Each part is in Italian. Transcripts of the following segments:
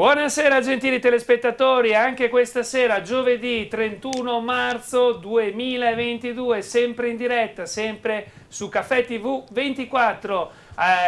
Buonasera gentili telespettatori, anche questa sera giovedì 31 marzo 2022, sempre in diretta, sempre su Caffè TV 24,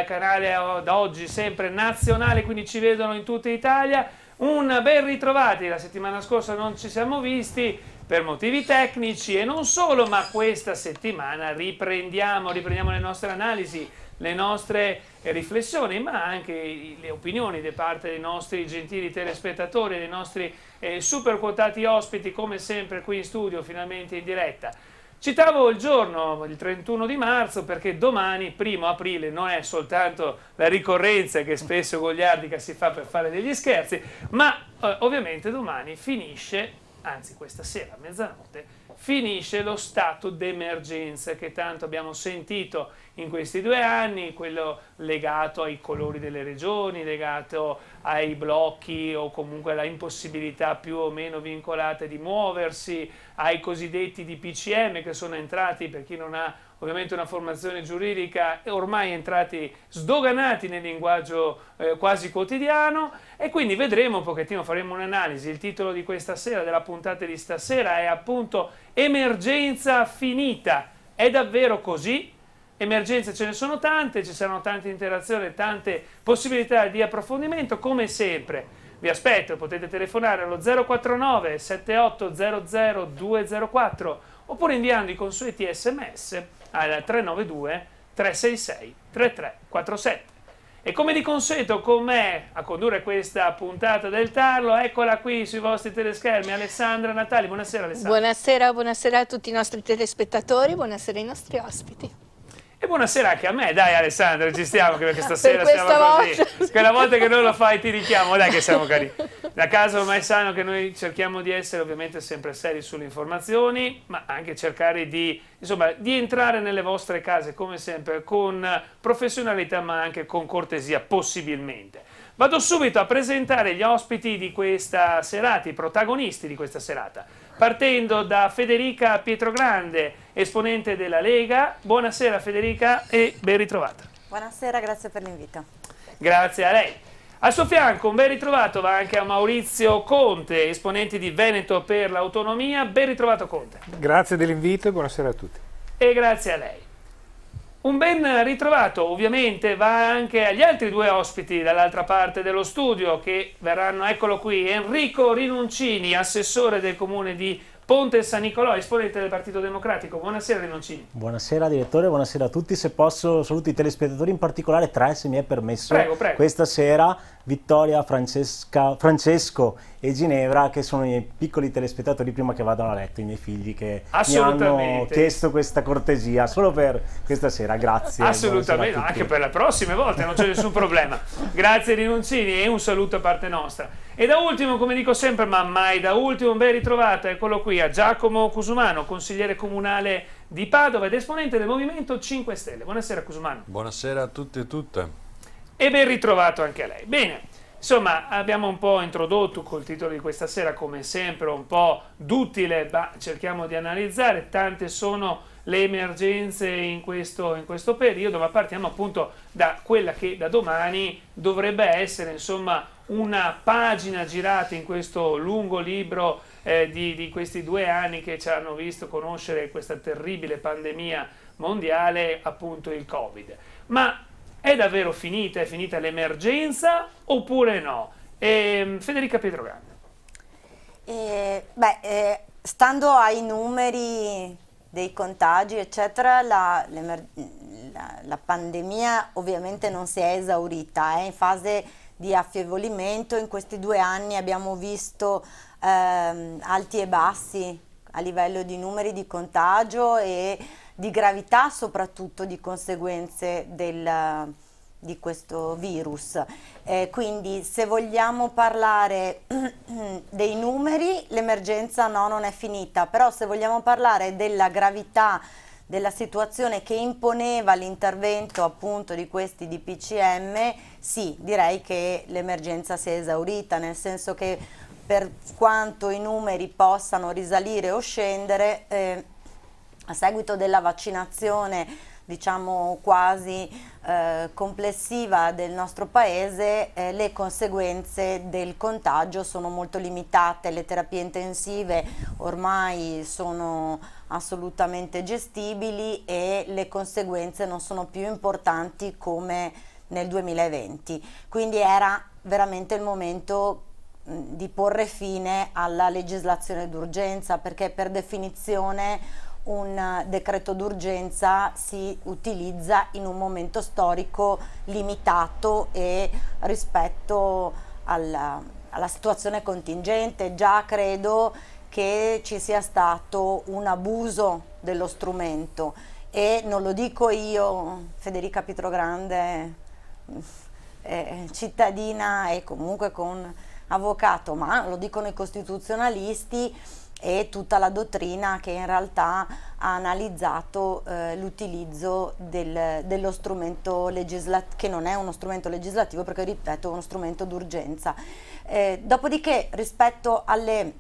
eh, canale da oggi sempre nazionale, quindi ci vedono in tutta Italia. Un ben ritrovati, la settimana scorsa non ci siamo visti per motivi tecnici e non solo, ma questa settimana riprendiamo, riprendiamo le nostre analisi le nostre eh, riflessioni, ma anche le opinioni da parte dei nostri gentili telespettatori, dei nostri eh, super quotati ospiti, come sempre qui in studio, finalmente in diretta. Citavo il giorno, il 31 di marzo, perché domani, primo aprile, non è soltanto la ricorrenza che spesso Gogliardica si fa per fare degli scherzi, ma eh, ovviamente domani finisce, anzi questa sera a mezzanotte, finisce lo stato d'emergenza che tanto abbiamo sentito in questi due anni, quello legato ai colori delle regioni, legato ai blocchi o comunque alla impossibilità più o meno vincolata di muoversi, ai cosiddetti DPCM che sono entrati per chi non ha ovviamente una formazione giuridica ormai entrati sdoganati nel linguaggio eh, quasi quotidiano e quindi vedremo un pochettino, faremo un'analisi. Il titolo di questa sera, della puntata di stasera è appunto Emergenza finita. È davvero così? Emergenze ce ne sono tante, ci saranno tante interazioni, tante possibilità di approfondimento come sempre. Vi aspetto, potete telefonare allo 049 7800 204 oppure inviando i consueti sms al 392 366 3347. E come di consueto con me a condurre questa puntata del Tarlo, eccola qui sui vostri teleschermi Alessandra Natali. Buonasera Alessandra. Buonasera, buonasera a tutti i nostri telespettatori, buonasera ai nostri ospiti. E buonasera anche a me, dai Alessandro, ci stiamo perché stasera per siamo voce. così. Quella volta che non lo fai ti richiamo, dai che siamo carini. Da casa ormai sano che noi cerchiamo di essere ovviamente sempre seri sulle informazioni, ma anche cercare di, insomma, di entrare nelle vostre case come sempre con professionalità ma anche con cortesia possibilmente. Vado subito a presentare gli ospiti di questa serata, i protagonisti di questa serata, partendo da Federica Pietrogrande, esponente della Lega. Buonasera Federica e ben ritrovata. Buonasera, grazie per l'invito. Grazie a lei. Al suo fianco un ben ritrovato va anche a Maurizio Conte, esponente di Veneto per l'autonomia. Ben ritrovato Conte. Grazie dell'invito e buonasera a tutti. E grazie a lei. Un ben ritrovato ovviamente va anche agli altri due ospiti dall'altra parte dello studio che verranno, eccolo qui, Enrico Rinuncini, assessore del comune di Ponte San Nicolò, esponente del Partito Democratico. Buonasera Rinoncini. Buonasera direttore, buonasera a tutti. Se posso saluto i telespettatori, in particolare tre se mi è permesso. Prego, prego. Questa sera Vittoria, Francesca, Francesco e Ginevra che sono i miei piccoli telespettatori prima che vadano a letto, i miei figli che mi hanno chiesto questa cortesia solo per questa sera, grazie. Assolutamente, anche per le prossime volte, non c'è nessun problema. Grazie Rinuncini e un saluto a parte nostra. E da ultimo, come dico sempre, ma mai da ultimo, un ben ritrovato, eccolo qui, a Giacomo Cusumano, consigliere comunale di Padova ed esponente del Movimento 5 Stelle. Buonasera Cusumano. Buonasera a tutti e tutte. E ben ritrovato anche a lei. Bene. Insomma, abbiamo un po' introdotto col titolo di questa sera, come sempre, un po' duttile, ma cerchiamo di analizzare. Tante sono le emergenze in questo, in questo periodo, ma partiamo appunto da quella che da domani dovrebbe essere, insomma, una pagina girata in questo lungo libro eh, di, di questi due anni che ci hanno visto conoscere questa terribile pandemia mondiale, appunto il Covid. Ma è davvero finita, è finita l'emergenza oppure no? E, ehm, Federica Pietrogano. Eh, beh, eh, stando ai numeri dei contagi, eccetera, la, la, la, pandemia ovviamente non si è esaurita, è eh. in fase di affievolimento. In questi due anni abbiamo visto ehm, alti e bassi a livello di numeri di contagio e di gravità soprattutto di conseguenze del, di questo virus. Eh, quindi se vogliamo parlare dei numeri, l'emergenza no, non è finita, però se vogliamo parlare della gravità della situazione che imponeva l'intervento appunto di questi DPCM, sì, direi che l'emergenza si è esaurita, nel senso che per quanto i numeri possano risalire o scendere, eh, a seguito della vaccinazione diciamo quasi eh, complessiva del nostro paese eh, le conseguenze del contagio sono molto limitate, le terapie intensive ormai sono assolutamente gestibili e le conseguenze non sono più importanti come nel 2020, quindi era veramente il momento di porre fine alla legislazione d'urgenza perché per definizione un eh, decreto d'urgenza si utilizza in un momento storico limitato e rispetto alla, alla situazione contingente. Già credo che ci sia stato un abuso dello strumento e non lo dico io, Federica Pietrogrande, mm, eh, cittadina e comunque con avvocato, ma lo dicono i costituzionalisti e tutta la dottrina che in realtà ha analizzato eh, l'utilizzo del, dello strumento legislativo, che non è uno strumento legislativo perché ripeto è uno strumento d'urgenza. Eh, dopodiché rispetto alle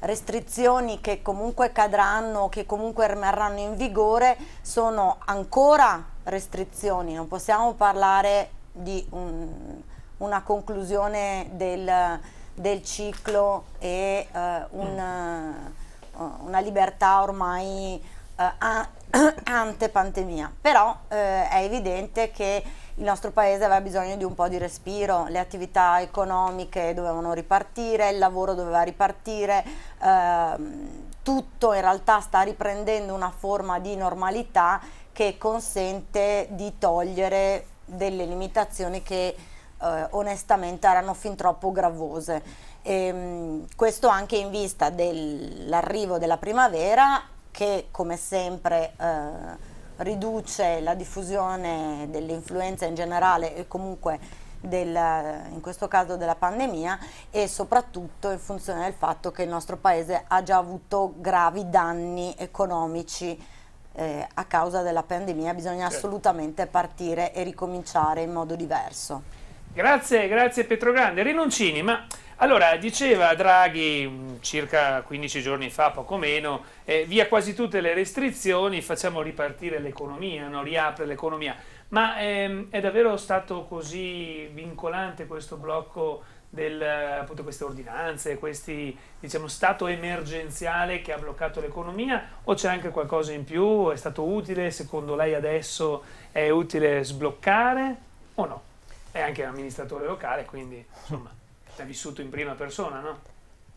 restrizioni che comunque cadranno, che comunque rimarranno in vigore, sono ancora restrizioni, non possiamo parlare di un, una conclusione del del ciclo e eh, una, eh, una, libertà ormai eh, ante-pandemia. Però eh, è evidente che il nostro paese aveva bisogno di un po' di respiro, le attività economiche dovevano ripartire, il lavoro doveva ripartire, ehm, tutto in realtà sta riprendendo una forma di normalità che consente di togliere delle limitazioni che eh, onestamente erano fin troppo gravose. E, ehm, questo anche in vista dell'arrivo della primavera che come sempre eh, riduce la diffusione dell'influenza in generale e comunque del, in questo caso della pandemia e soprattutto in funzione del fatto che il nostro paese ha già avuto gravi danni economici eh, a causa della pandemia, bisogna certo. assolutamente partire e ricominciare in modo diverso. Grazie, grazie Petrogrande. Rinuncini, ma allora diceva Draghi mm, circa 15 giorni fa, poco meno, eh, via quasi tutte le restrizioni, facciamo ripartire l'economia, no? riapre l'economia. Ma ehm, è davvero stato così vincolante questo blocco del, appunto, queste ordinanze, questo diciamo, stato emergenziale che ha bloccato l'economia o c'è anche qualcosa in più? È stato utile? Secondo lei adesso è utile sbloccare o no? è anche un amministratore locale, quindi insomma, l'ha vissuto in prima persona, no?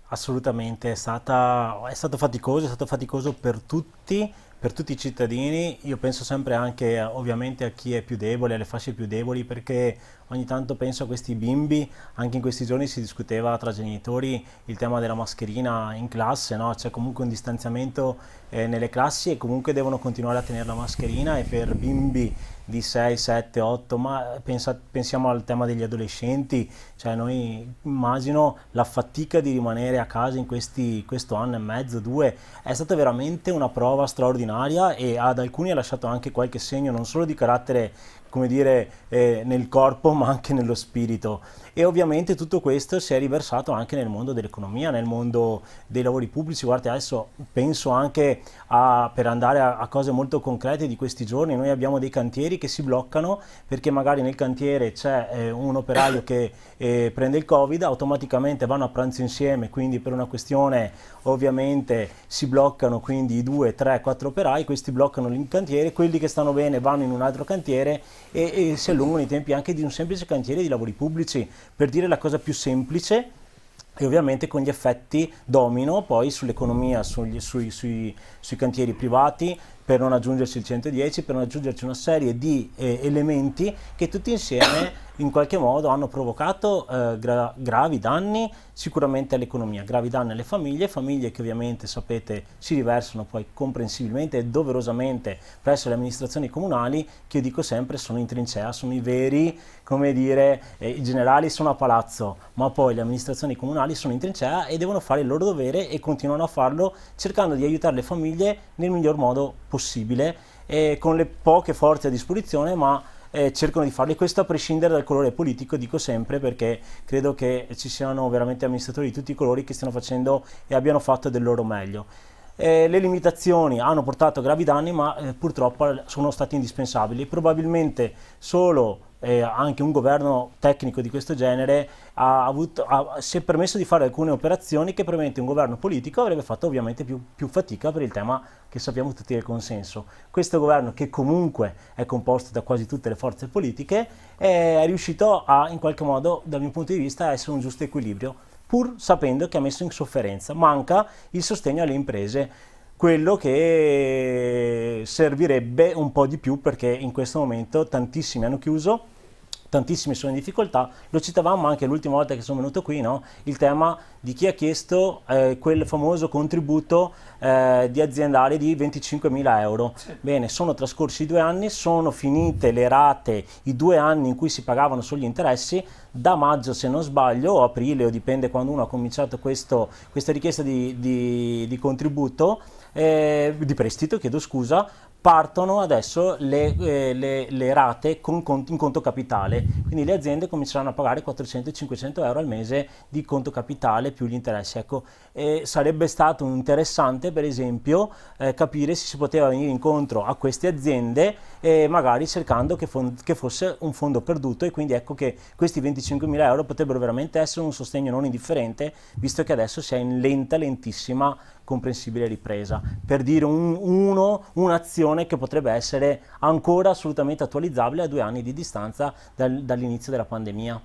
Assolutamente, è, stata, è stato faticoso, è stato faticoso per tutti, per tutti i cittadini, io penso sempre anche ovviamente a chi è più debole, alle fasce più deboli, perché Ogni tanto penso a questi bimbi, anche in questi giorni si discuteva tra genitori il tema della mascherina in classe, no? c'è comunque un distanziamento eh, nelle classi e comunque devono continuare a tenere la mascherina e per bimbi di 6, 7, 8, ma pensa, pensiamo al tema degli adolescenti, cioè noi immagino la fatica di rimanere a casa in questi, questo anno e mezzo, due, è stata veramente una prova straordinaria e ad alcuni ha lasciato anche qualche segno non solo di carattere come dire, eh, nel corpo ma anche nello spirito e ovviamente tutto questo si è riversato anche nel mondo dell'economia, nel mondo dei lavori pubblici. Guardate, adesso penso anche a, per andare a, a cose molto concrete di questi giorni, noi abbiamo dei cantieri che si bloccano perché magari nel cantiere c'è eh, un operaio che eh, prende il Covid, automaticamente vanno a pranzo insieme, quindi per una questione ovviamente si bloccano quindi i due, tre, quattro operai, questi bloccano il cantiere, quelli che stanno bene vanno in un altro cantiere e, e si allungano i tempi anche di un semplice cantiere di lavori pubblici per dire la cosa più semplice e ovviamente con gli effetti domino poi sull'economia, sugli, sui, sui, sui, cantieri privati, per non aggiungerci il 110, per non aggiungerci una serie di eh, elementi che tutti insieme in qualche modo hanno provocato eh, gra gravi danni sicuramente all'economia, gravi danni alle famiglie, famiglie che ovviamente sapete si riversano poi comprensibilmente e doverosamente presso le amministrazioni comunali che io dico sempre sono in trincea, sono i veri, come dire, eh, i generali sono a palazzo, ma poi le amministrazioni comunali sono in trincea e devono fare il loro dovere e continuano a farlo cercando di aiutare le famiglie nel miglior modo possibile eh, con le poche forze a disposizione ma eh, cercano di farli, questo a prescindere dal colore politico, dico sempre perché credo che ci siano veramente amministratori di tutti i colori che stiano facendo e abbiano fatto del loro meglio. Eh, le limitazioni hanno portato a gravi danni ma eh, purtroppo sono state indispensabili, probabilmente solo eh, anche un governo tecnico di questo genere ha avuto, ha, si è permesso di fare alcune operazioni che probabilmente un governo politico avrebbe fatto ovviamente più, più fatica per il tema che sappiamo tutti del consenso. Questo governo, che comunque è composto da quasi tutte le forze politiche, eh, è riuscito a, in qualche modo, dal mio punto di vista, a essere un giusto equilibrio, pur sapendo che ha messo in sofferenza. Manca il sostegno alle imprese quello che servirebbe un po' di più perché in questo momento tantissimi hanno chiuso tantissimi sono in difficoltà, lo citavamo anche l'ultima volta che sono venuto qui, no? il tema di chi ha chiesto eh, quel famoso contributo eh, di aziendale di 25.000 euro. Bene, sono trascorsi due anni, sono finite le rate, i due anni in cui si pagavano sugli interessi, da maggio se non sbaglio, o aprile, o dipende quando uno ha cominciato questo, questa richiesta di, di, di contributo, eh, di prestito, chiedo scusa, partono adesso le, eh, le, le rate con, con, in conto capitale, quindi le aziende cominceranno a pagare 400-500 euro al mese di conto capitale più gli interessi. Ecco, eh, sarebbe stato interessante per esempio eh, capire se si poteva venire incontro a queste aziende eh, magari cercando che, che, fosse un fondo perduto e quindi ecco che questi 25.000 euro potrebbero veramente essere un sostegno non indifferente visto che adesso si è in lenta, lentissima comprensibile ripresa, per dire un, uno, un'azione che potrebbe essere ancora assolutamente attualizzabile a due anni di distanza dal, dall'inizio della pandemia.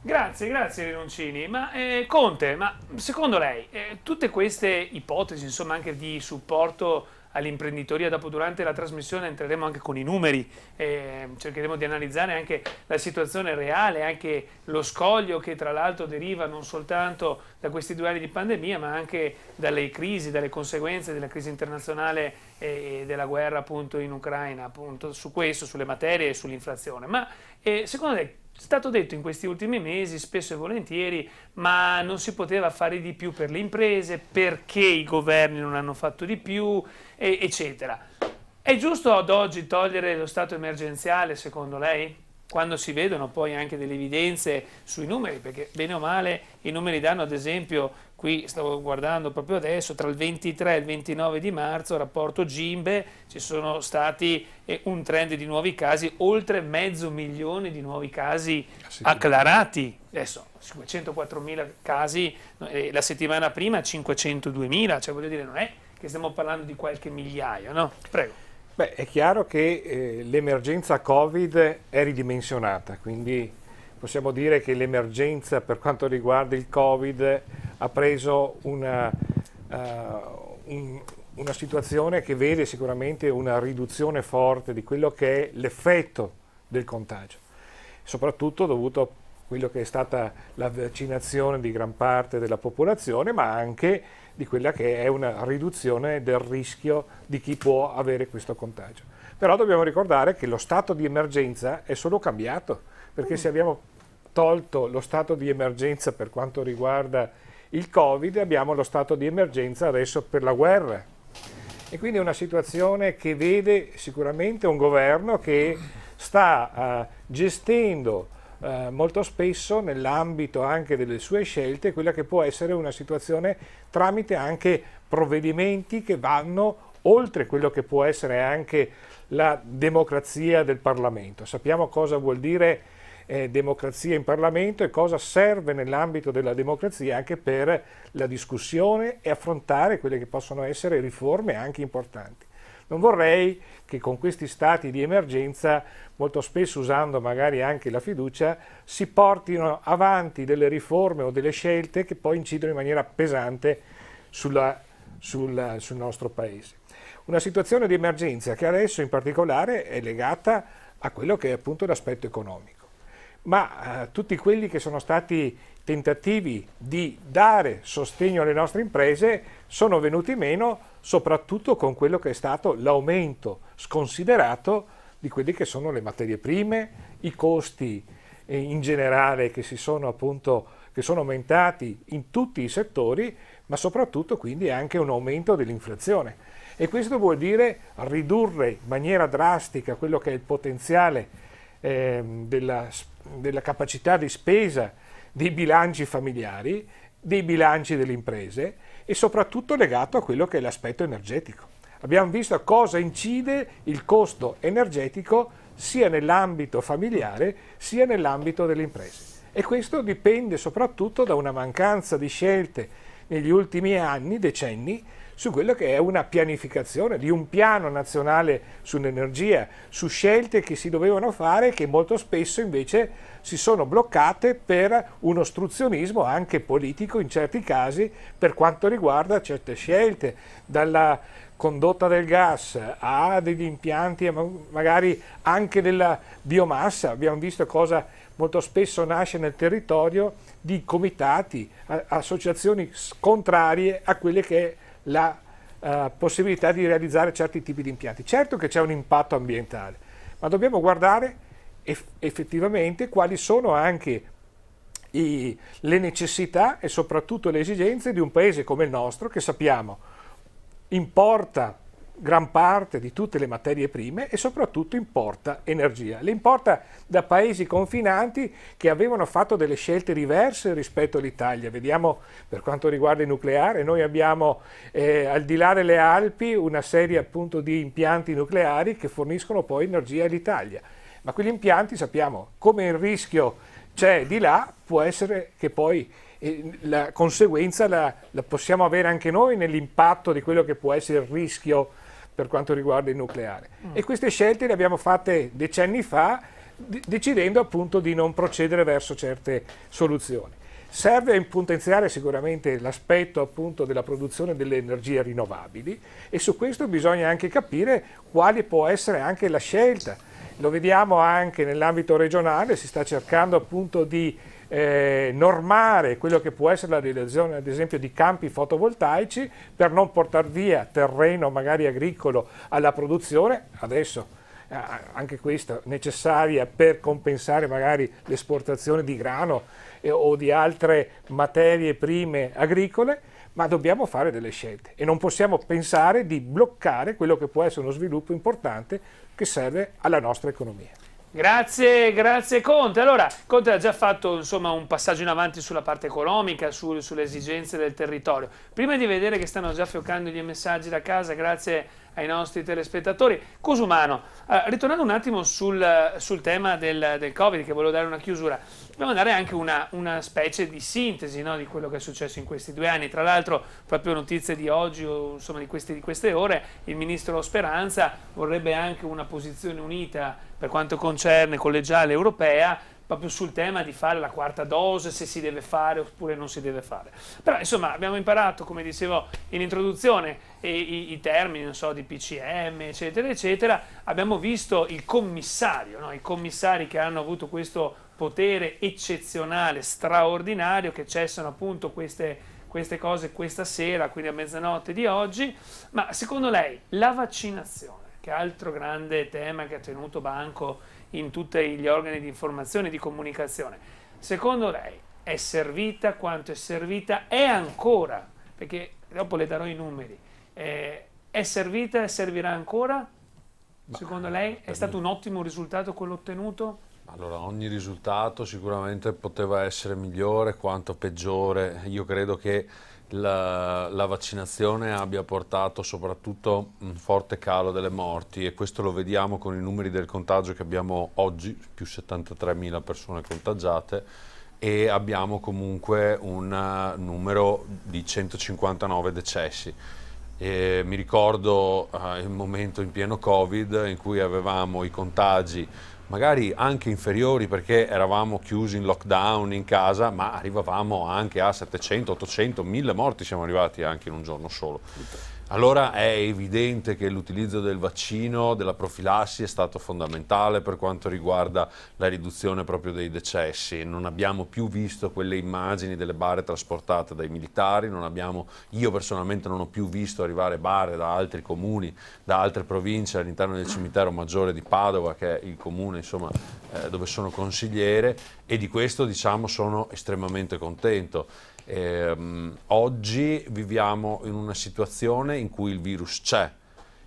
Grazie, grazie Rinoncini. Ma eh, Conte, ma secondo lei eh, tutte queste ipotesi, insomma anche di supporto all'imprenditoria. Dopo durante la trasmissione entreremo anche con i numeri, eh, cercheremo di analizzare anche la situazione reale, anche lo scoglio che tra l'altro deriva non soltanto da questi due anni di pandemia ma anche dalle crisi, dalle conseguenze della crisi internazionale eh, e della guerra appunto in Ucraina, appunto su questo, sulle materie e sull'inflazione. Ma eh, secondo te è stato detto in questi ultimi mesi spesso e volentieri, ma non si poteva fare di più per le imprese, perché i governi non hanno fatto di più, eccetera. È giusto ad oggi togliere lo stato emergenziale, secondo lei? Quando si vedono poi anche delle evidenze sui numeri, perché bene o male i numeri danno ad esempio, qui stavo guardando proprio adesso, tra il 23 e il 29 di marzo, rapporto Gimbe, ci sono stati eh, un trend di nuovi casi, oltre mezzo milione di nuovi casi ah, acclarati. Adesso 504 mila casi, eh, la settimana prima 502 mila, cioè voglio dire non è che stiamo parlando di qualche migliaio, no? Prego. Beh, è chiaro che eh, l'emergenza Covid è ridimensionata, quindi possiamo dire che l'emergenza per quanto riguarda il Covid ha preso una, uh, un, una situazione che vede sicuramente una riduzione forte di quello che è l'effetto del contagio, soprattutto dovuto quello che è stata la vaccinazione di gran parte della popolazione, ma anche di quella che è una riduzione del rischio di chi può avere questo contagio. Però dobbiamo ricordare che lo stato di emergenza è solo cambiato, perché mm. se abbiamo tolto lo stato di emergenza per quanto riguarda il Covid, abbiamo lo stato di emergenza adesso per la guerra. E quindi è una situazione che vede sicuramente un governo che sta uh, gestendo eh, molto spesso nell'ambito anche delle sue scelte quella che può essere una situazione tramite anche provvedimenti che vanno oltre quello che può essere anche la democrazia del Parlamento. Sappiamo cosa vuol dire eh, democrazia in Parlamento e cosa serve nell'ambito della democrazia anche per la discussione e affrontare quelle che possono essere riforme anche importanti. Non vorrei che con questi stati di emergenza, molto spesso usando magari anche la fiducia, si portino avanti delle riforme o delle scelte che poi incidono in maniera pesante sulla, sulla, sul nostro Paese. Una situazione di emergenza che adesso in particolare è legata a quello che è appunto l'aspetto economico. Ma eh, tutti quelli che sono stati tentativi di dare sostegno alle nostre imprese sono venuti meno soprattutto con quello che è stato l'aumento sconsiderato di quelle che sono le materie prime, i costi eh, in generale che si sono appunto che sono aumentati in tutti i settori, ma soprattutto quindi anche un aumento dell'inflazione. E questo vuol dire ridurre in maniera drastica quello che è il potenziale eh, della, della capacità di spesa dei bilanci familiari, dei bilanci delle imprese e soprattutto legato a quello che è l'aspetto energetico. Abbiamo visto cosa incide il costo energetico sia nell'ambito familiare sia nell'ambito delle imprese. E questo dipende soprattutto da una mancanza di scelte negli ultimi anni, decenni, su quello che è una pianificazione di un piano nazionale sull'energia, su scelte che si dovevano fare che molto spesso invece si sono bloccate per un ostruzionismo anche politico in certi casi per quanto riguarda certe scelte, dalla condotta del gas, a degli impianti magari anche della biomassa, abbiamo visto cosa molto spesso nasce nel territorio di comitati, associazioni contrarie a quelle che la eh, possibilità di realizzare certi tipi di impianti. Certo che c'è un impatto ambientale, ma dobbiamo guardare effettivamente quali sono anche i, le necessità e soprattutto le esigenze di un paese come il nostro che sappiamo importa gran parte di tutte le materie prime e soprattutto importa energia. L'importa da paesi confinanti che avevano fatto delle scelte diverse rispetto all'Italia. Vediamo per quanto riguarda il nucleare, noi abbiamo eh, al di là delle Alpi una serie appunto di impianti nucleari che forniscono poi energia all'Italia. Ma quegli impianti sappiamo come il rischio c'è di là, può essere che poi eh, la conseguenza la, la, possiamo avere anche noi nell'impatto di quello che può essere il rischio per quanto riguarda il nucleare. Mm. E queste scelte le abbiamo fatte decenni fa decidendo appunto di non procedere verso certe soluzioni. Serve a potenziare sicuramente l'aspetto appunto della produzione delle energie rinnovabili e su questo bisogna anche capire quale può essere anche la scelta. Lo vediamo anche nell'ambito regionale, si sta cercando appunto di eh, normare quello che può essere la realizzazione ad esempio di campi fotovoltaici per non portare via terreno magari agricolo alla produzione, adesso eh, anche questa necessaria per compensare magari l'esportazione di grano eh, o di altre materie prime agricole, ma dobbiamo fare delle scelte e non possiamo pensare di bloccare quello che può essere uno sviluppo importante che serve alla nostra economia. Grazie, grazie Conte. Allora, Conte ha già fatto insomma, un passaggio in avanti sulla parte economica, su, sulle esigenze del territorio. Prima di vedere che stanno già fioccando i messaggi da casa, grazie ai nostri telespettatori. Cosumano, eh, ritornando un attimo sul, sul tema del, del Covid, che volevo dare una chiusura dobbiamo dare anche una, una specie di sintesi no, di quello che è successo in questi due anni. Tra l'altro, proprio notizie di oggi o insomma di, questi, di queste ore, il ministro Speranza vorrebbe anche una posizione unita per quanto concerne collegiale europea proprio sul tema di fare la quarta dose, se si deve fare oppure non si deve fare. Però insomma abbiamo imparato, come dicevo in introduzione, i, i termini so, di PCM, eccetera, eccetera. Abbiamo visto il commissario, no? i commissari che hanno avuto questo potere eccezionale, straordinario, che cessano appunto queste, queste cose questa sera, quindi a mezzanotte di oggi, ma secondo lei la vaccinazione, che altro grande tema che ha tenuto banco in tutti gli organi di informazione e di comunicazione, secondo lei è servita quanto è servita, è ancora, perché dopo le darò i numeri, eh, è servita e servirà ancora? secondo lei è stato un ottimo risultato quello ottenuto? Allora, ogni risultato sicuramente poteva essere migliore quanto peggiore. Io credo che la, la, vaccinazione abbia portato soprattutto un forte calo delle morti e questo lo vediamo con i numeri del contagio che abbiamo oggi, più 73.000 persone contagiate e abbiamo comunque un uh, numero di 159 decessi. E mi ricordo eh, il momento in pieno Covid in cui avevamo i contagi magari anche inferiori perché eravamo chiusi in lockdown in casa, ma arrivavamo anche a 700, 800, 1000 morti siamo arrivati anche in un giorno solo. Allora è evidente che l'utilizzo del vaccino, della profilassi è stato fondamentale per quanto riguarda la riduzione proprio dei decessi. Non abbiamo più visto quelle immagini delle bare trasportate dai militari, abbiamo, io personalmente non ho più visto arrivare bare da altri comuni, da altre province all'interno del cimitero maggiore di Padova, che è il comune insomma, eh, dove sono consigliere e di questo diciamo, sono estremamente contento eh, oggi viviamo in una situazione in cui il virus c'è,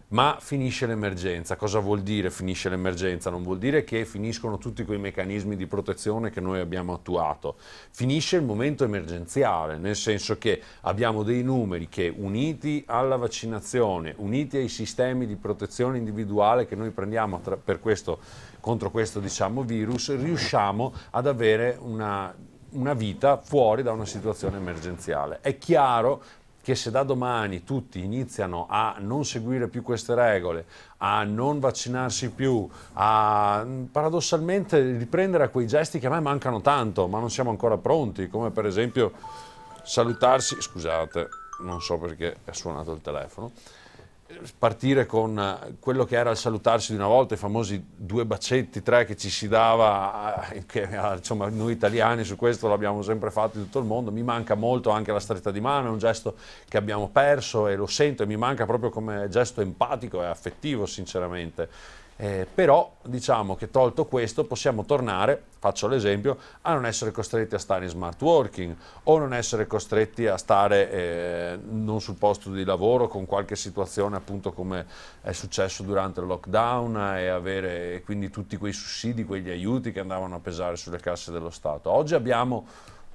ma finisce l'emergenza. Cosa vuol dire finisce l'emergenza? Non vuol dire che finiscono tutti quei meccanismi di protezione che noi abbiamo attuato. Finisce il momento emergenziale, nel senso che abbiamo dei numeri che uniti alla vaccinazione, uniti ai sistemi di protezione individuale che noi prendiamo tra, questo, contro questo diciamo, virus, riusciamo ad avere una una vita fuori da una situazione emergenziale. È chiaro che se da domani tutti iniziano a non seguire più queste regole, a non vaccinarsi più, a paradossalmente riprendere a quei gesti che a me mancano tanto, ma non siamo ancora pronti, come per esempio salutarsi, scusate, non so perché è suonato il telefono, partire con eh, quello che era il salutarsi di una volta, i famosi due bacetti, tre che ci si dava, eh, che, eh, insomma noi italiani su questo l'abbiamo sempre fatto in tutto il mondo, mi manca molto anche la stretta di mano, è un gesto che abbiamo perso e lo sento e mi manca proprio come gesto empatico e affettivo sinceramente. Eh, però diciamo che tolto questo possiamo tornare, faccio l'esempio, a non essere costretti a stare in smart working o non essere costretti a stare eh, non sul posto di lavoro con qualche situazione appunto come è successo durante il lockdown e avere e quindi tutti quei sussidi, quegli aiuti che andavano a pesare sulle casse dello Stato. Oggi abbiamo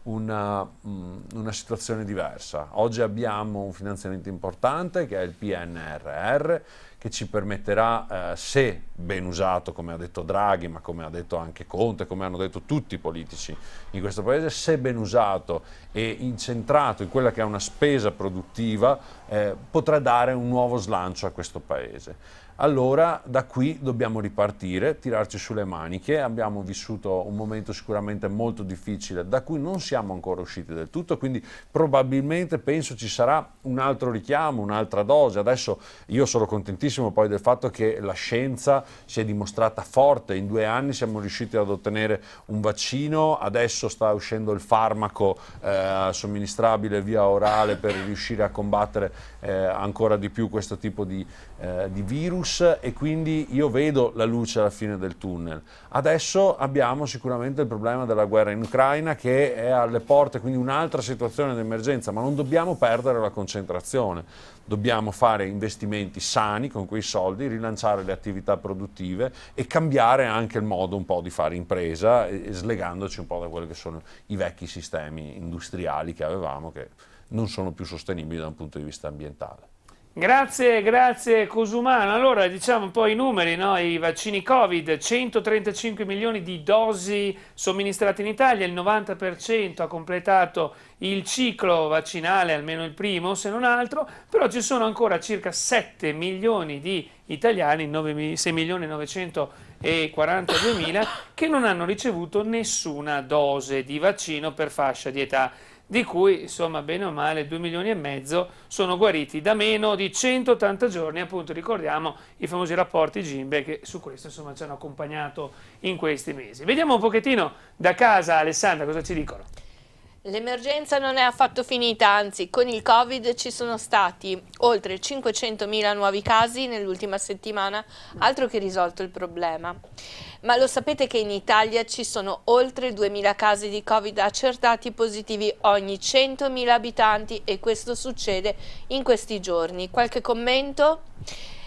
una, mm, una, situazione diversa. Oggi abbiamo un finanziamento importante che è il PNRR che ci permetterà, eh, se ben usato, come ha detto Draghi, ma come ha detto anche Conte, come hanno detto tutti i politici in questo Paese, se ben usato e incentrato in quella che è una spesa produttiva, eh, potrà dare un nuovo slancio a questo Paese allora da qui dobbiamo ripartire, tirarci sulle maniche, abbiamo vissuto un momento sicuramente molto difficile da cui non siamo ancora usciti del tutto, quindi probabilmente penso ci sarà un altro richiamo, un'altra dose. Adesso io sono contentissimo poi del fatto che la scienza si è dimostrata forte, in due anni siamo riusciti ad ottenere un vaccino, adesso sta uscendo il farmaco eh, somministrabile via orale per riuscire a combattere eh, ancora di più questo tipo di, eh, di virus e quindi io vedo la luce alla fine del tunnel. Adesso abbiamo sicuramente il problema della guerra in Ucraina che è alle porte, quindi un'altra situazione d'emergenza, ma non dobbiamo perdere la concentrazione. Dobbiamo fare investimenti sani con quei soldi, rilanciare le attività produttive e cambiare anche il modo un po' di fare impresa, slegandoci un po' da quelli che sono i vecchi sistemi industriali che avevamo che non sono più sostenibili da un punto di vista ambientale. Grazie, grazie Cosumano. Allora diciamo un po' i numeri, no? i vaccini Covid, 135 milioni di dosi somministrate in Italia, il 90% ha completato il ciclo vaccinale, almeno il primo se non altro, però ci sono ancora circa 7 milioni di italiani, 9, 6 milioni 942 mila, che non hanno ricevuto nessuna dose di vaccino per fascia di età di cui insomma bene o male 2 milioni e mezzo sono guariti da meno di 180 giorni, appunto ricordiamo i famosi rapporti Gimbe che su questo insomma ci hanno accompagnato in questi mesi. Vediamo un pochettino da casa Alessandra cosa ci dicono. L'emergenza non è affatto finita, anzi con il Covid ci sono stati oltre 500.000 nuovi casi nell'ultima settimana, altro che risolto il problema. Ma lo sapete che in Italia ci sono oltre 2.000 casi di Covid accertati positivi ogni 100.000 abitanti e questo succede in questi giorni. Qualche commento?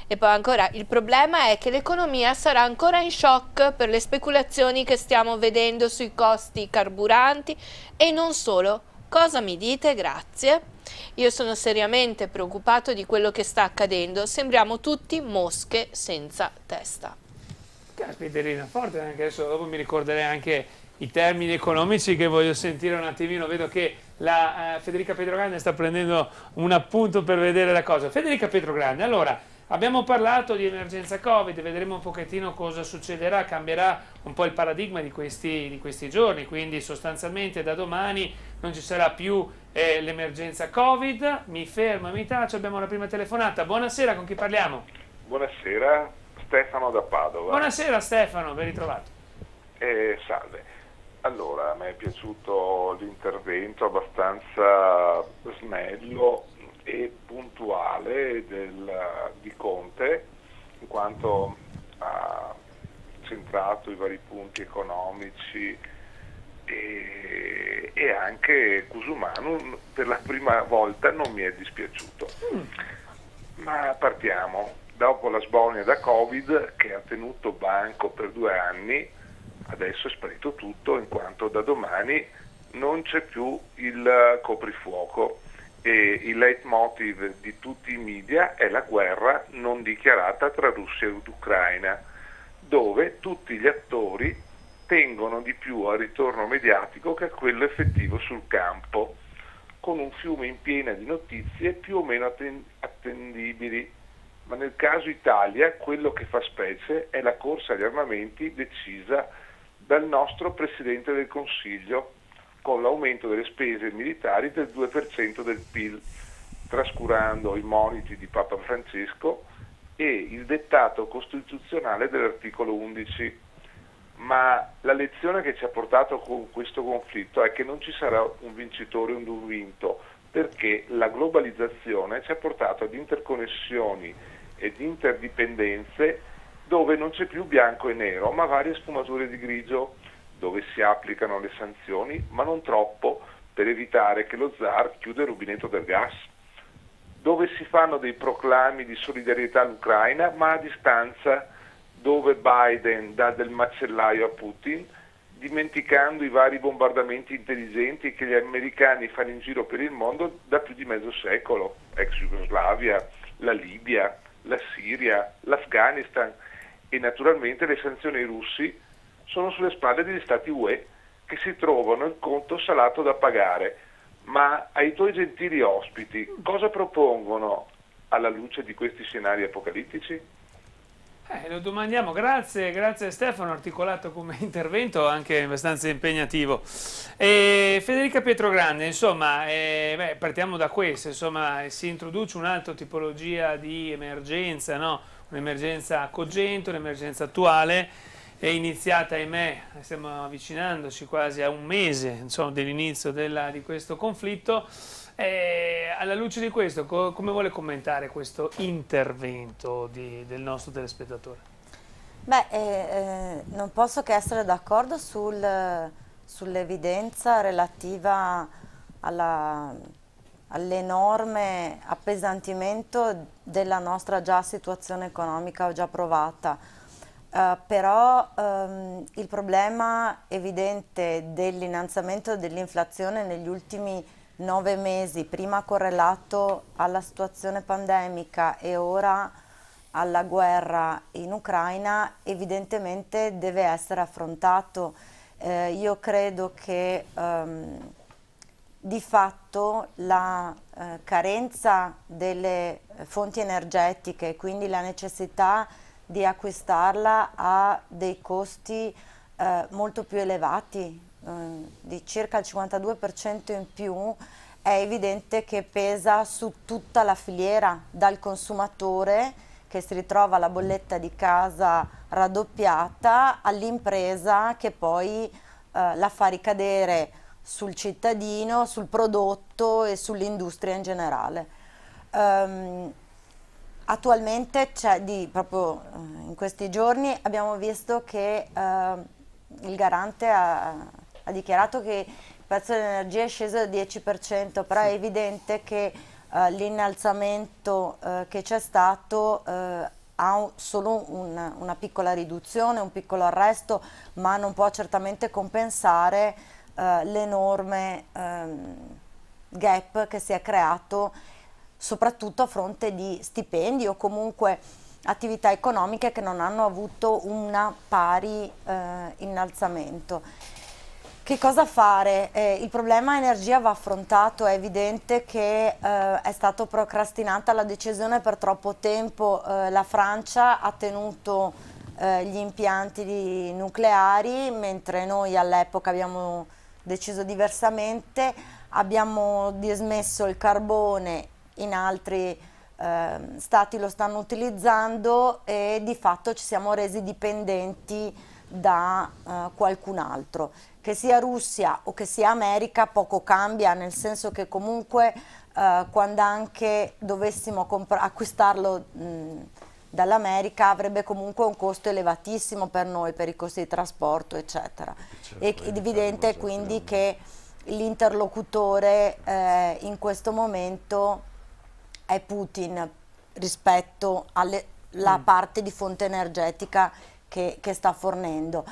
E poi ancora, il problema è che l'economia sarà ancora in shock per le speculazioni che stiamo vedendo sui costi carburanti e non solo. Cosa mi dite? Grazie. Io sono seriamente preoccupato di quello che sta accadendo. Sembriamo tutti mosche senza testa. Caspiterina, forte anche adesso, dopo mi ricorderei anche i termini economici che voglio sentire un attimino, vedo che la eh, Federica Petrogrande sta prendendo un appunto per vedere la cosa. Federica Petrogrande, allora, abbiamo parlato di emergenza Covid, vedremo un pochettino cosa succederà, cambierà un po' il paradigma di questi, di questi giorni, quindi sostanzialmente da domani non ci sarà più eh, l'emergenza Covid, mi fermo, mi taccio, abbiamo la prima telefonata. Buonasera, con chi parliamo? Buonasera, Stefano da Padova. Buonasera Stefano, ben ritrovato. Eh, salve. Allora, a me è piaciuto l'intervento abbastanza snello e puntuale del, di Conte, in quanto ha centrato i vari punti economici e, e anche Cusumano per la prima volta non mi è dispiaciuto. Mm. Ma partiamo dopo la sbornia da Covid che ha tenuto banco per due anni, adesso è sparito tutto in quanto da domani non c'è più il eh, coprifuoco e il leitmotiv di tutti i media è la guerra non dichiarata tra Russia ed Ucraina, dove tutti gli attori tengono di più al ritorno mediatico che a quello effettivo sul campo, con un fiume in piena di notizie più o meno attendibili ma nel caso Italia quello che fa specie è la corsa agli armamenti decisa dal nostro Presidente del Consiglio con l'aumento delle spese militari del 2% del PIL, trascurando i moniti di Papa Francesco e il dettato costituzionale dell'articolo 11. Ma la lezione che ci ha portato con questo conflitto è che non ci sarà un vincitore e un vinto, perché la globalizzazione ci ha portato ad interconnessioni ed interdipendenze dove non c'è più bianco e nero, ma varie sfumature di grigio, dove si applicano le sanzioni, ma non troppo, per evitare che lo zar chiude il rubinetto del gas, dove si fanno dei proclami di solidarietà all'Ucraina, ma a distanza, dove Biden dà del macellaio a Putin, dimenticando i vari bombardamenti intelligenti che gli americani fanno in giro per il mondo da più di mezzo secolo, ex Jugoslavia, la Libia, la Siria, l'Afghanistan e naturalmente le sanzioni russi sono sulle spalle degli Stati UE che si trovano il conto salato da pagare. Ma ai tuoi gentili ospiti cosa propongono alla luce di questi scenari apocalittici? Eh, lo domandiamo, grazie, grazie Stefano, articolato come intervento anche abbastanza impegnativo. E Federica Pietrogrande, insomma, eh, beh, partiamo da questo, insomma, si introduce un'altra tipologia di emergenza, no? un'emergenza cogente, un'emergenza attuale, è iniziata, ahimè, stiamo avvicinandoci quasi a un mese dell'inizio di questo conflitto, eh, alla luce di questo, co come vuole commentare questo intervento di, del nostro telespettatore? Beh, eh, eh non posso che essere d'accordo sul, sull'evidenza relativa all'enorme appesantimento della nostra già situazione economica già provata. Uh, però um, il problema evidente dell'innalzamento dell'inflazione negli ultimi anni nove mesi, prima correlato alla situazione pandemica e ora alla guerra in Ucraina, evidentemente deve essere affrontato. Eh, io credo che ehm, di fatto la eh, carenza delle fonti energetiche, quindi la necessità di acquistarla, ha dei costi eh, molto più elevati di circa il 52% in più è evidente che pesa su tutta la filiera, dal consumatore che si ritrova la bolletta di casa raddoppiata all'impresa che poi eh, la fa ricadere sul cittadino, sul prodotto e sull'industria in generale. Um, attualmente, di, proprio eh, in questi giorni, abbiamo visto che uh, il garante ha, ha dichiarato che il prezzo dell'energia è sceso del 10%, però sì. è evidente che eh, l'innalzamento eh, che c'è stato eh, ha un, solo un, una piccola riduzione, un piccolo arresto, ma non può certamente compensare eh, l'enorme ehm, gap che si è creato soprattutto a fronte di stipendi o comunque attività economiche che non hanno avuto un pari eh, innalzamento. Che cosa fare? Eh, il problema energia va affrontato, è evidente che eh, è stata procrastinata la decisione per troppo tempo, eh, la Francia ha tenuto eh, gli impianti nucleari mentre noi all'epoca abbiamo deciso diversamente, abbiamo dismesso il carbone in altri ehm, stati lo stanno utilizzando e di fatto ci siamo resi dipendenti da uh, qualcun altro che sia Russia o che sia America poco cambia, nel senso che comunque eh, quando anche dovessimo acquistarlo dall'America avrebbe comunque un costo elevatissimo per noi, per i costi di trasporto, eccetera. Certo, eh, è evidente quindi che l'interlocutore eh, in questo momento è Putin rispetto alla mm. parte di fonte energetica che, che sta fornendo.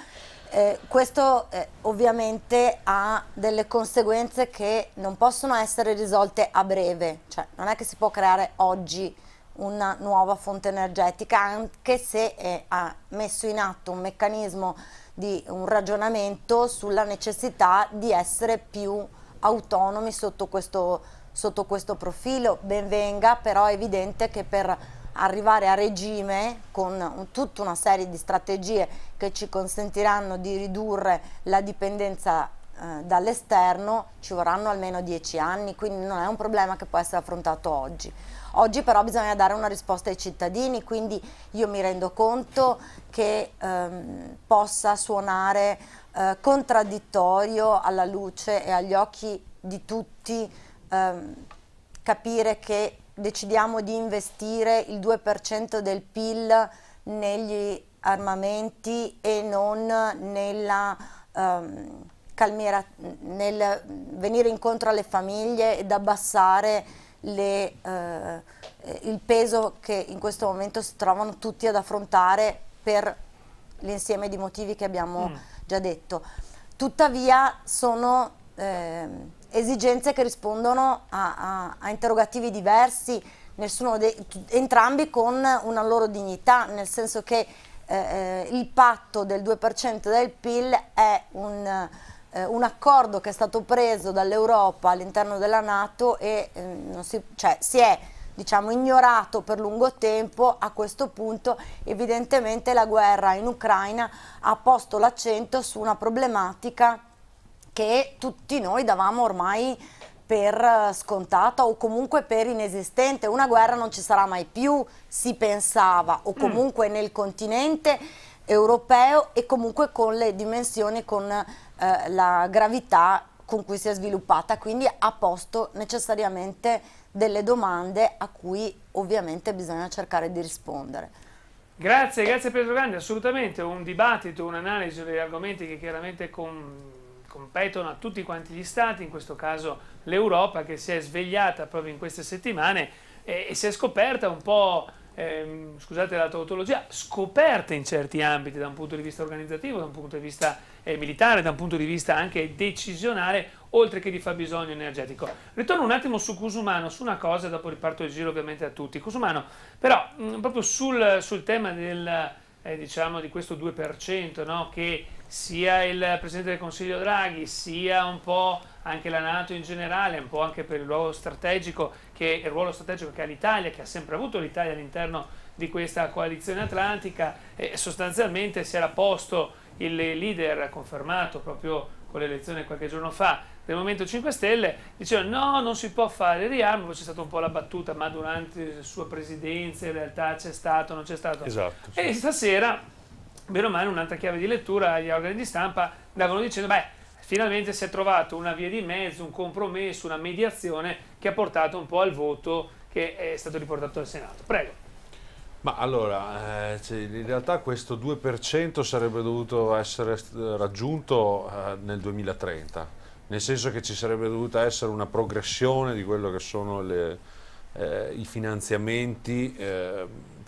Eh, questo eh, ovviamente ha delle conseguenze che non possono essere risolte a breve, cioè non è che si può creare oggi una nuova fonte energetica anche se eh, ha messo in atto un meccanismo di un ragionamento sulla necessità di essere più autonomi sotto questo, sotto questo profilo. Benvenga, però è evidente che per arrivare a regime con tutta una serie di strategie che ci consentiranno di ridurre la dipendenza eh, dall'esterno ci vorranno almeno dieci anni, quindi non è un problema che può essere affrontato oggi. Oggi però bisogna dare una risposta ai cittadini, quindi io mi rendo conto che ehm, possa suonare eh, contraddittorio alla luce e agli occhi di tutti ehm, capire che decidiamo di investire il 2% del PIL negli armamenti e non nella, um, calmiera, nel venire incontro alle famiglie ed abbassare le, uh, il peso che in questo momento si trovano tutti ad affrontare per l'insieme di motivi che abbiamo mm. già detto. Tuttavia sono eh, esigenze che rispondono a, a, a interrogativi diversi, entrambi con una loro dignità, nel senso che eh, eh, il patto del 2% del PIL è un, eh, un, accordo che è stato preso dall'Europa all'interno della Nato e eh, si, cioè, si è diciamo, ignorato per lungo tempo, a questo punto evidentemente la guerra in Ucraina ha posto l'accento su una problematica che tutti noi davamo ormai per eh, scontata o comunque per inesistente. Una guerra non ci sarà mai più, si pensava, o mm. comunque mm. nel continente europeo e comunque con le dimensioni, con eh, la gravità con cui si è sviluppata, quindi ha posto necessariamente delle domande a cui ovviamente bisogna cercare di rispondere. Grazie, grazie Pietro Grande, assolutamente un dibattito, un'analisi degli argomenti che chiaramente con, competono a tutti quanti gli stati, in questo caso l'Europa che si è svegliata proprio in queste settimane e, e si è scoperta un po', ehm, scusate la tautologia, scoperta in certi ambiti da un punto di vista organizzativo, da un punto di vista eh, militare, da un punto di vista anche decisionale, oltre che di fabbisogno energetico. Ritorno un attimo su Cusumano, su una cosa, dopo riparto il giro ovviamente a tutti. Cusumano, però, mh, proprio sul, sul tema del, eh, diciamo, di questo 2% no, che sia il Presidente del Consiglio Draghi, sia un po' anche la Nato in generale, un po' anche per il ruolo strategico che, il ruolo strategico che ha l'Italia, che ha sempre avuto l'Italia all'interno di questa coalizione atlantica e sostanzialmente si era posto il leader confermato proprio con l'elezione qualche giorno fa del Movimento 5 Stelle diceva no non si può fare riarmo poi c'è stata un po' la battuta ma durante la sua presidenza in realtà c'è stato non c'è stato esatto, e stasera meno male un'altra chiave di lettura, agli organi di stampa davano dicendo, beh, finalmente si è trovato una via di mezzo, un compromesso, una mediazione che ha portato un po' al voto che è stato riportato al Senato. Prego. Ma allora, eh, cioè, in realtà questo 2% sarebbe dovuto essere raggiunto eh, nel 2030, nel senso che ci sarebbe dovuta essere una progressione di quello che sono le, eh, i finanziamenti ehm,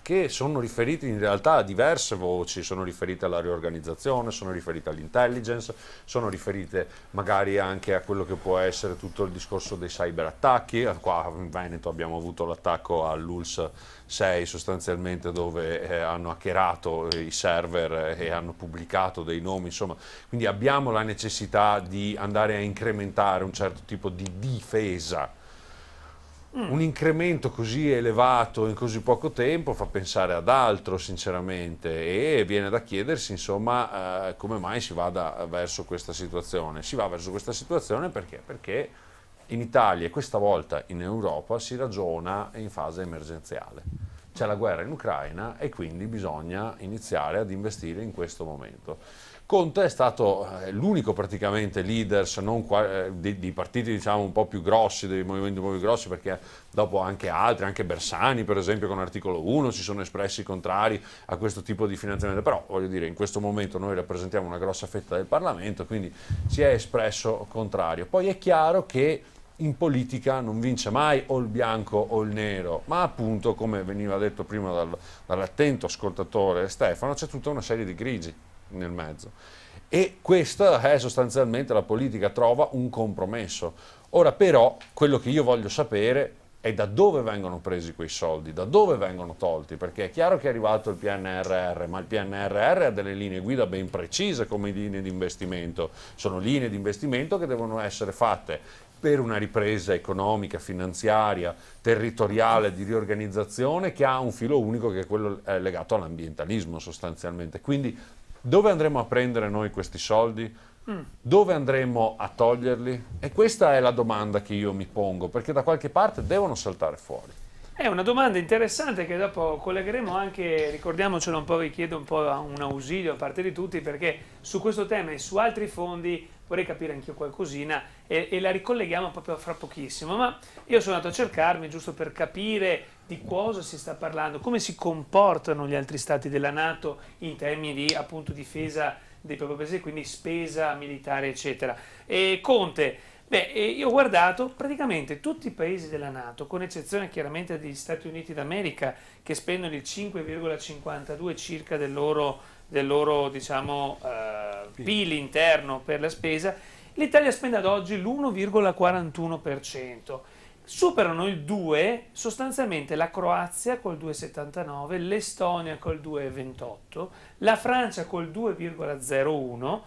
che sono riferiti in realtà a diverse voci, sono riferite alla riorganizzazione, sono riferite all'intelligence, sono riferite magari anche a quello che può essere tutto il discorso dei cyberattacchi, eh, qua in Veneto abbiamo avuto l'attacco all'ULS 6 sostanzialmente dove eh, hanno hackerato i server eh, e hanno pubblicato dei nomi, insomma, quindi abbiamo la necessità di andare a incrementare un certo tipo di difesa Mm. Un incremento così elevato in così poco tempo fa pensare ad altro, sinceramente, e viene da chiedersi, insomma, eh, come mai si vada verso questa situazione. Si va verso questa situazione perché? Perché in Italia e questa volta in Europa si ragiona in fase emergenziale. C'è la guerra in Ucraina e quindi bisogna iniziare ad investire in questo momento. Conte è stato eh, l'unico praticamente leader qua, eh, di, di, partiti diciamo, un po' più grossi, dei movimenti un po' più grossi, perché dopo anche altri, anche Bersani per esempio con l'articolo 1 si sono espressi contrari a questo tipo di finanziamento, però voglio dire in questo momento noi rappresentiamo una grossa fetta del Parlamento, quindi si è espresso contrario. Poi è chiaro che in politica non vince mai o il bianco o il nero, ma appunto come veniva detto prima dal, dall'attento ascoltatore Stefano c'è tutta una serie di grigi nel mezzo. E questa è eh, sostanzialmente la politica, trova un compromesso. Ora però quello che io voglio sapere è da dove vengono presi quei soldi, da dove vengono tolti, perché è chiaro che è arrivato il PNRR, ma il PNRR ha delle linee guida ben precise come linee di investimento, sono linee di investimento che devono essere fatte per una ripresa economica, finanziaria, territoriale, di riorganizzazione che ha un filo unico che è quello eh, legato all'ambientalismo sostanzialmente. Quindi dove andremo a prendere noi questi soldi? Mm. Dove andremo a toglierli? E questa è la domanda che io mi pongo, perché da qualche parte devono saltare fuori. È una domanda interessante che dopo collegheremo anche, ricordiamocelo un po', richiedo un po' un ausilio da parte di tutti perché su questo tema e su altri fondi vorrei capire anche io qualcosina e, e, la ricolleghiamo proprio fra pochissimo. Ma io sono andato a cercarmi giusto per capire di cosa si sta parlando, come si comportano gli altri stati della Nato in termini di appunto, difesa dei propri paesi, quindi spesa militare, eccetera. E Conte, beh, io ho guardato praticamente tutti i paesi della Nato, con eccezione chiaramente degli Stati Uniti d'America, che spendono il 5,52 circa del loro, del loro diciamo, eh, PIL interno per la spesa, l'Italia spende ad oggi l'1,41% superano il 2 sostanzialmente la Croazia col 2,79, l'Estonia col 2,28, la Francia col 2,01,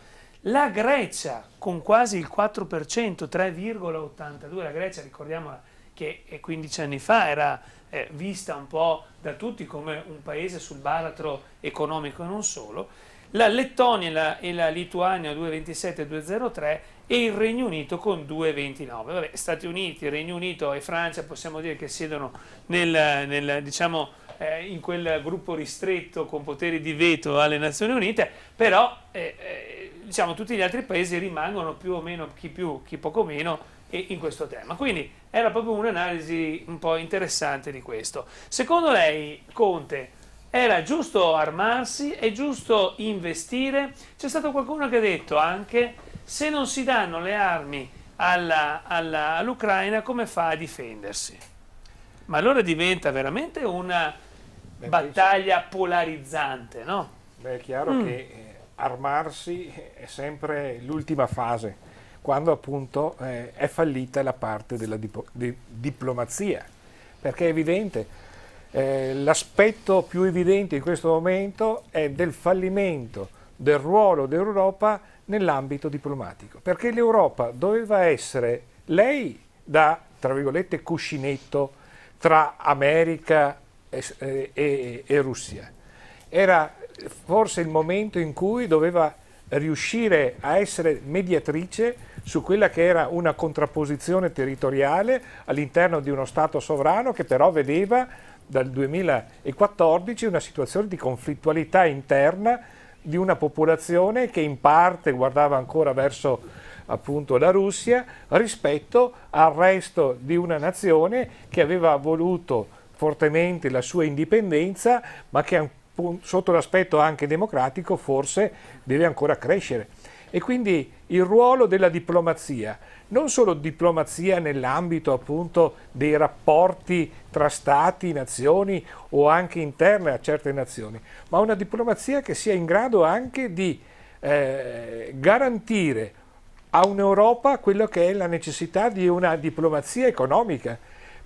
la Grecia con quasi il 4%, 3,82, la Grecia ricordiamola che 15 anni fa era eh, vista un po' da tutti come un paese sul baratro economico e non solo, la Lettonia e la, e la Lituania 2,27-2,03 e il Regno Unito con 2,29. Vabbè, Stati Uniti, Regno Unito e Francia possiamo dire che siedono nel, nel diciamo, eh, in quel gruppo ristretto con poteri di veto alle Nazioni Unite, però eh, eh, diciamo, tutti gli altri paesi rimangono più o meno, chi più, chi poco meno, in questo tema. Quindi era proprio un'analisi un po' interessante di questo. Secondo lei, Conte, era giusto armarsi, è giusto investire. C'è stato qualcuno che ha detto anche se non si danno le armi all'Ucraina all come fa a difendersi? Ma allora diventa veramente una Beh, battaglia penso... polarizzante, no? Beh, è chiaro mm. che eh, armarsi è sempre l'ultima fase, quando appunto eh, è fallita la parte della dip di diplomazia, perché è evidente eh, l'aspetto più evidente in questo momento è del fallimento del ruolo dell'Europa nell'ambito diplomatico, perché l'Europa doveva essere lei da, tra virgolette, cuscinetto tra America e, e, e Russia. Era forse il momento in cui doveva riuscire a essere mediatrice su quella che era una contrapposizione territoriale all'interno di uno Stato sovrano che però vedeva dal 2014 una situazione di conflittualità interna di una popolazione che in parte guardava ancora verso appunto la Russia rispetto al resto di una nazione che aveva voluto fortemente la sua indipendenza ma che sotto l'aspetto anche democratico forse deve ancora crescere e quindi il ruolo della diplomazia, non solo diplomazia nell'ambito appunto dei rapporti tra stati, nazioni o anche interne a certe nazioni, ma una diplomazia che sia in grado anche di eh, garantire a un'Europa quello che è la necessità di una diplomazia economica.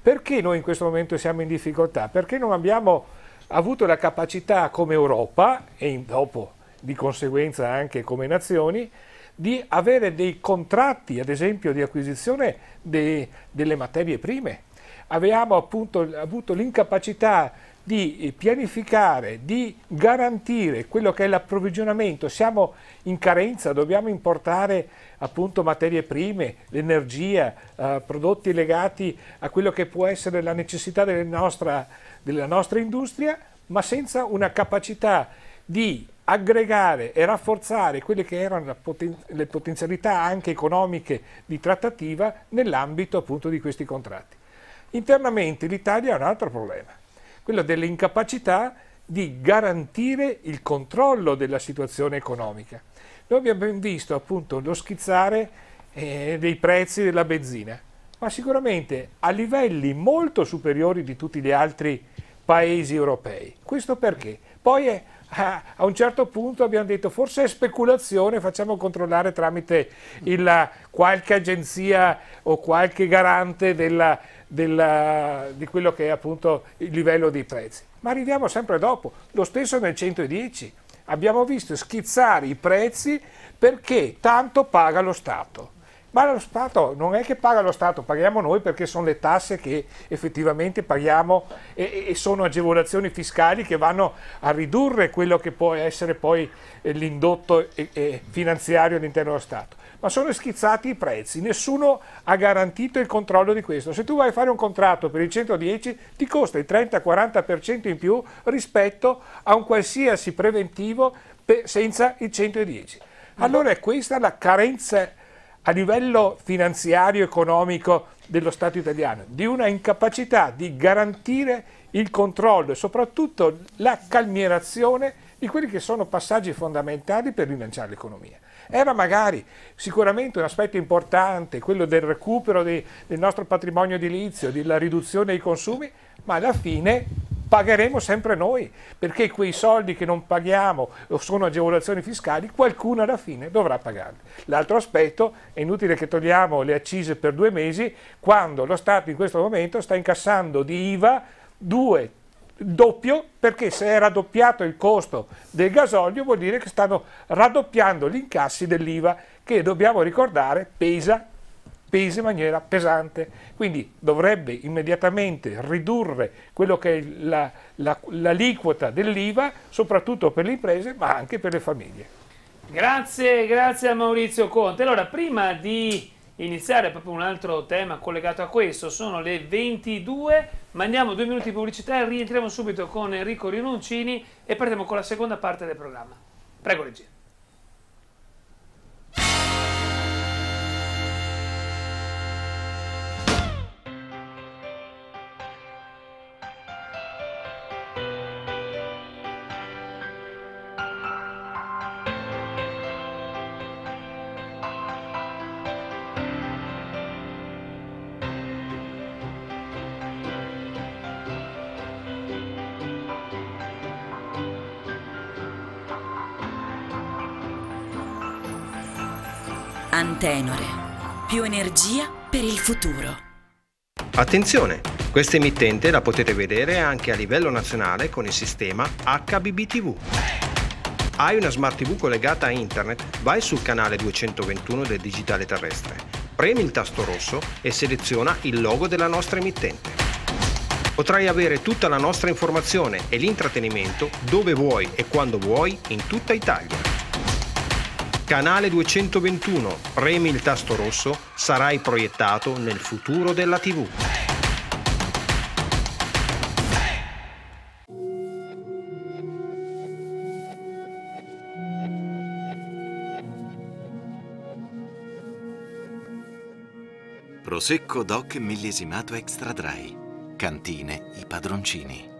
Perché noi in questo momento siamo in difficoltà? Perché non abbiamo avuto la capacità come Europa e dopo di conseguenza anche come nazioni di avere dei contratti, ad esempio, di acquisizione de, delle materie prime. Abbiamo appunto avuto l'incapacità di eh, pianificare, di garantire quello che è l'approvvigionamento. Siamo in carenza, dobbiamo importare appunto materie prime, l'energia, eh, prodotti legati a quello che può essere la necessità della nostra, della nostra industria, ma senza una capacità di aggregare e rafforzare quelle che erano poten le potenzialità anche economiche di trattativa nell'ambito appunto di questi contratti. Internamente l'Italia ha un altro problema, quello dell'incapacità di garantire il controllo della situazione economica. Noi abbiamo visto appunto lo schizzare eh, dei prezzi della benzina, ma sicuramente a livelli molto superiori di tutti gli altri paesi europei. Questo perché? Poi è, Ah, a, un certo punto abbiamo detto forse è speculazione, facciamo controllare tramite il, qualche agenzia o qualche garante della, della, di quello che è appunto il livello dei prezzi. Ma arriviamo sempre dopo, lo stesso nel 110, abbiamo visto schizzare i prezzi perché tanto paga lo Stato. Ma lo Stato non è che paga lo Stato, paghiamo noi perché sono le tasse che effettivamente paghiamo e, e sono agevolazioni fiscali che vanno a ridurre quello che può essere poi eh, l'indotto finanziario all'interno dello Stato. Ma sono schizzati i prezzi, nessuno ha garantito il controllo di questo. Se tu vai a fare un contratto per il 110 ti costa il 30-40% in più rispetto a un qualsiasi preventivo senza il 110. Allora è questa la carenza a livello finanziario, economico dello Stato italiano, di una incapacità di garantire il controllo e soprattutto la calmierazione di quelli che sono passaggi fondamentali per rilanciare l'economia. Era magari sicuramente un aspetto importante quello del recupero di, del nostro patrimonio edilizio, della riduzione dei consumi, ma alla fine pagheremo sempre noi, perché quei soldi che non paghiamo o sono agevolazioni fiscali, qualcuno alla fine dovrà pagarli. L'altro aspetto, è inutile che togliamo le accise per due mesi, quando lo Stato in questo momento sta incassando di IVA due doppio perché se è raddoppiato il costo del gasolio vuol dire che stanno raddoppiando gli incassi dell'IVA che dobbiamo ricordare pesa pesa in maniera pesante, quindi dovrebbe immediatamente ridurre quello che è l'aliquota la, la, dell'IVA, soprattutto per le imprese ma anche per le famiglie. Grazie, grazie a Maurizio Conte. Allora, prima di iniziare proprio un altro tema collegato a questo, sono le 22, mandiamo due minuti di pubblicità e rientriamo subito con Enrico Rinoncini e partiamo con la seconda parte del programma. Prego, regia. tenore. Più energia per il futuro. Attenzione! Questa emittente la potete vedere anche a livello nazionale con il sistema HBBTV. Hai una Smart TV collegata a internet? Vai sul canale 221 del Digitale Terrestre. Premi il tasto rosso e seleziona il logo della nostra emittente potrai avere tutta la nostra informazione e l'intrattenimento dove vuoi e quando vuoi in tutta Italia. Canale 221, premi il tasto rosso, sarai proiettato nel futuro della TV. Prosecco DOC millesimato extra dry. Cantine i padroncini.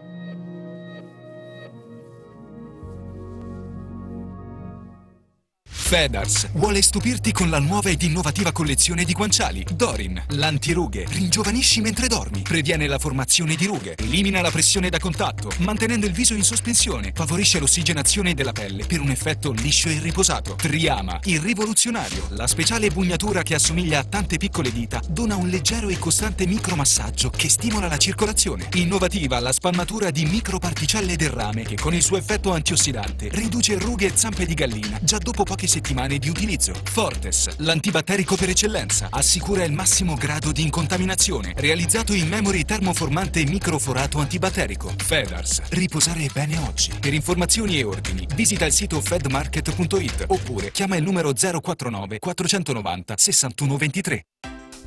Fedars vuole stupirti con la nuova ed innovativa collezione di guanciali. Dorin, l'antirughe, ringiovanisci mentre dormi, previene la formazione di rughe, elimina la pressione da contatto, mantenendo il viso in sospensione, favorisce l'ossigenazione della pelle per un effetto liscio e riposato. Triama, il rivoluzionario, la speciale bugnatura che assomiglia a tante piccole dita, dona un leggero e costante micromassaggio che stimola la circolazione. Innovativa la spalmatura di microparticelle del rame che con il suo effetto antiossidante riduce rughe e zampe di gallina già dopo poche poche settimane di utilizzo. Fortes, l'antibatterico per eccellenza, assicura il massimo grado di incontaminazione, realizzato in memory termoformante microforato antibatterico. Fedars, riposare bene oggi. Per informazioni e ordini, visita il sito fedmarket.it oppure chiama il numero 049 490 6123.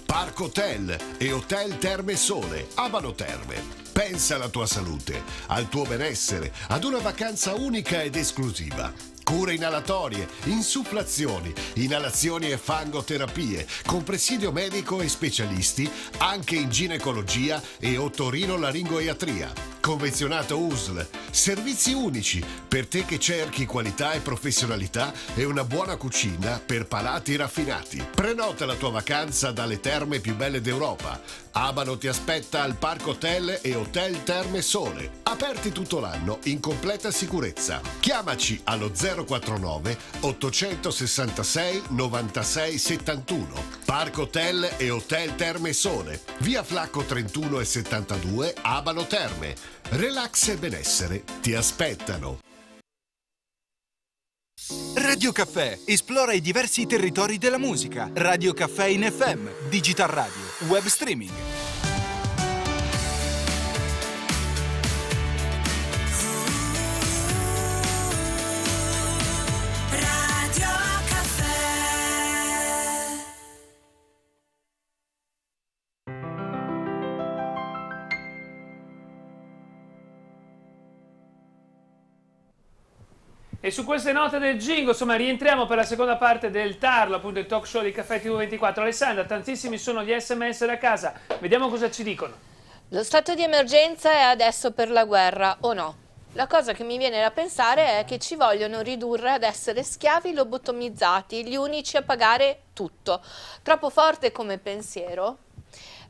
Parco Hotel e Hotel Terme Sole, Abano Terme. Pensa alla tua salute, al tuo benessere, ad una vacanza unica ed esclusiva cure inalatorie, insufflazioni, inalazioni e fangoterapie, con presidio medico e specialisti anche in ginecologia e otorinolaringoiatria Convenzionato USL. Servizi unici per te che cerchi qualità e professionalità e una buona cucina per palati raffinati. Prenota la tua vacanza dalle terme più belle d'Europa. Abano ti aspetta al Parco Hotel e Hotel Terme Sole. Aperti tutto l'anno in completa sicurezza. Chiamaci allo 049 866 96 71. Parco Hotel e Hotel Terme Sole. Via Flacco 31 e 72 Abano Terme Relax e benessere ti aspettano. Radio Caffè esplora i diversi territori della musica. Radio Caffè in FM, digital radio, web streaming E su queste note del jingo, insomma, rientriamo per la seconda parte del Tarlo, appunto il talk show di Caffè TV24. Alessandra, tantissimi sono gli sms da casa, vediamo cosa ci dicono. Lo stato di emergenza è adesso per la guerra, o no? La cosa che mi viene da pensare è che ci vogliono ridurre ad essere schiavi lobotomizzati, gli unici a pagare tutto. Troppo forte come pensiero?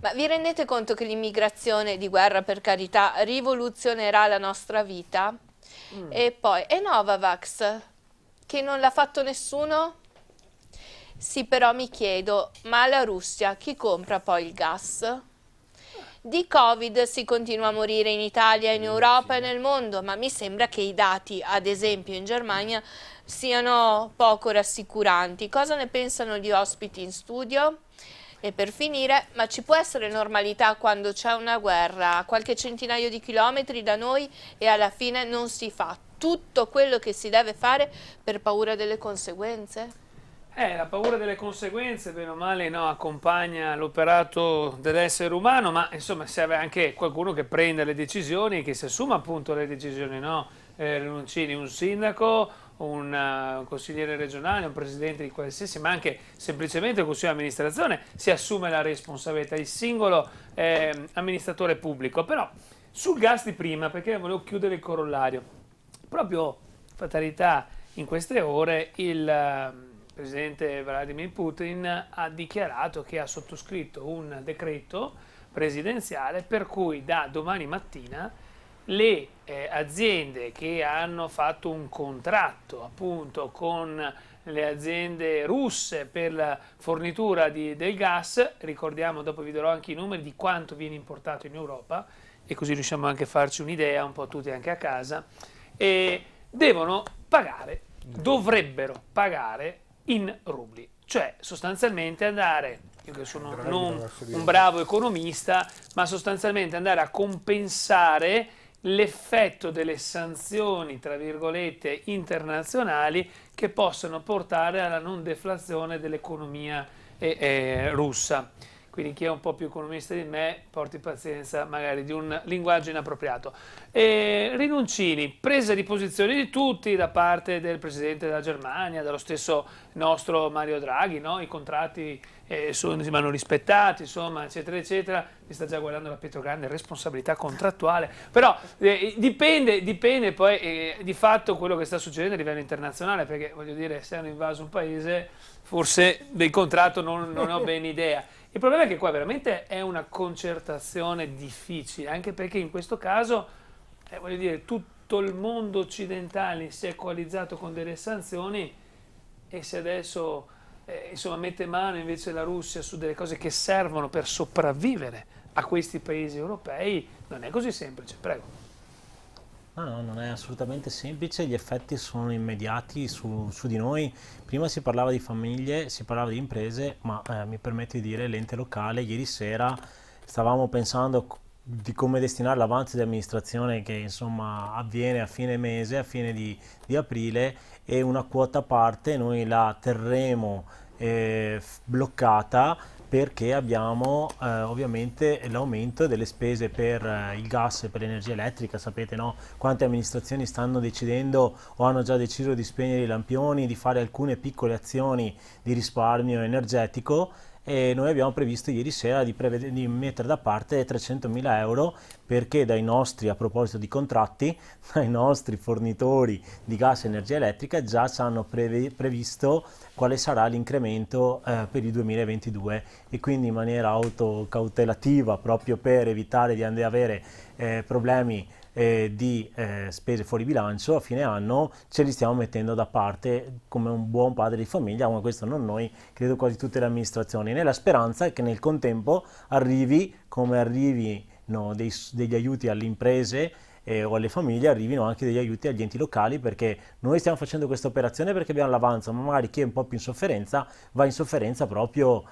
Ma vi rendete conto che l'immigrazione di guerra, per carità, rivoluzionerà la nostra vita? Mm. E poi, e Novavax, che non l'ha fatto nessuno? Sì, però mi chiedo, ma la Russia chi compra poi il gas? Di Covid si continua a morire in Italia, in mm, Europa e nel mondo, ma mi sembra che i dati, ad esempio in Germania, siano poco rassicuranti. Cosa ne pensano gli ospiti in studio? E per finire, ma ci può essere normalità quando c'è una guerra a qualche centinaio di chilometri da noi e alla fine non si fa tutto quello che si deve fare per paura delle conseguenze? Eh, la paura delle conseguenze, bene o male, no, accompagna l'operato dell'essere umano, ma insomma serve anche qualcuno che prenda le decisioni e che si assuma appunto le decisioni, no? Eh, Rinuncini, un sindaco, eh, un, consigliere regionale, un presidente di qualsiasi, ma anche semplicemente il consiglio di amministrazione si assume la responsabilità, il singolo eh, amministratore pubblico. Però sul gas di prima, perché volevo chiudere il corollario, proprio fatalità in queste ore il... Ehm, presidente Vladimir Putin ha dichiarato che ha sottoscritto un decreto presidenziale per cui da domani mattina le eh, aziende che hanno fatto un contratto appunto con le aziende russe per la fornitura di, del gas, ricordiamo dopo vi darò anche i numeri di quanto viene importato in Europa e così riusciamo anche a farci un'idea un po' tutti anche a casa, e devono pagare, dovrebbero pagare in rubli, cioè sostanzialmente andare io che sono non un bravo economista, ma sostanzialmente andare a compensare l'effetto delle sanzioni, tra virgolette, internazionali che possono portare alla non deflazione dell'economia eh, eh, russa. Quindi chi è un po' più economista di me porti pazienza magari di un linguaggio inappropriato. E Rinuncini, presa di posizione di tutti da parte del Presidente della Germania, dallo stesso nostro Mario Draghi, no? i contratti eh, sono, si vanno rispettati, insomma, eccetera, eccetera. Mi sta già guardando la Pietro Grande, responsabilità contrattuale. Però eh, dipende, dipende, poi eh, di fatto quello che sta succedendo a livello internazionale, perché voglio dire, se hanno invaso un paese, forse del contratto non, non ho ben idea. Il problema è che qua veramente è una concertazione difficile, anche perché in questo caso, eh, voglio dire, tutto il mondo occidentale si è coalizzato con delle sanzioni e se adesso eh, insomma, mette mano invece la Russia su delle cose che servono per sopravvivere a questi paesi europei, non è così semplice, prego. No, no, non è assolutamente semplice, gli effetti sono immediati su, su, di noi. Prima si parlava di famiglie, si parlava di imprese, ma eh, mi permetto di dire l'ente locale, ieri sera stavamo pensando di come destinare l'avanzo di amministrazione che insomma avviene a fine mese, a fine di, di aprile e una quota parte noi la terremo eh, bloccata perché abbiamo eh, ovviamente l'aumento delle spese per eh, il gas e per l'energia elettrica, sapete no? quante amministrazioni stanno decidendo o hanno già deciso di spegnere i lampioni, di fare alcune piccole azioni di risparmio energetico e noi abbiamo previsto ieri sera di, di mettere da parte 300.000 euro perché dai nostri, a proposito di contratti, dai nostri fornitori di gas e energia elettrica già ci hanno pre previsto quale sarà l'incremento eh, per il 2022 e quindi in maniera autocautelativa proprio per evitare di avere eh, problemi eh, di eh, spese fuori bilancio a fine anno ce li stiamo mettendo da parte come un buon padre di famiglia, ma questo non noi, credo quasi tutte le amministrazioni, nella speranza che nel contempo arrivi come arrivino dei, degli aiuti alle imprese eh, o alle famiglie arrivino anche degli aiuti agli enti locali perché noi stiamo facendo questa operazione perché abbiamo l'avanzo, ma magari chi è un po' più in sofferenza va in sofferenza proprio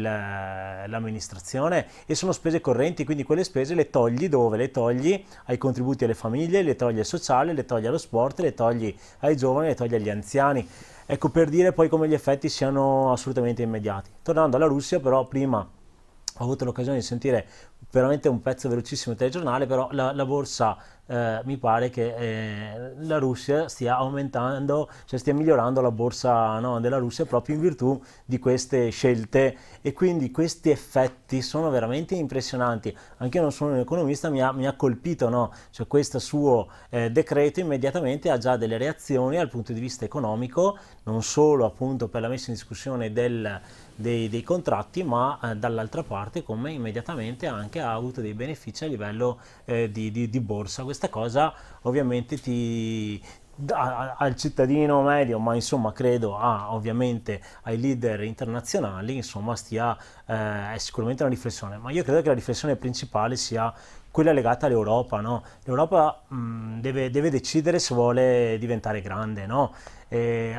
l'amministrazione e sono spese correnti, quindi quelle spese le togli dove? Le togli ai contributi alle famiglie, le togli al sociale, le togli allo sport, le togli ai giovani, le togli agli anziani. Ecco per dire poi come gli effetti siano assolutamente immediati. Tornando alla Russia però prima ho avuto l'occasione di sentire veramente un pezzo velocissimo del telegiornale, però la, la borsa eh, mi pare che eh, la Russia stia aumentando, cioè stia migliorando la borsa no, della Russia proprio in virtù di queste scelte e quindi questi effetti sono veramente impressionanti. Anche io non sono un economista, mi ha, mi ha colpito no? cioè, questo suo eh, decreto immediatamente ha già delle reazioni dal punto di vista economico, non solo appunto per la messa in discussione del dei, dei, contratti, ma eh, dall'altra parte come immediatamente anche ha avuto dei benefici a livello eh, di, di, di borsa. Questa questa cosa ovviamente ti, al cittadino medio, ma insomma credo a, ovviamente ai leader internazionali, insomma stia, eh, è sicuramente una riflessione, ma io credo che la riflessione principale sia quella legata all'Europa, no? l'Europa mm, deve, deve, decidere se vuole diventare grande, no?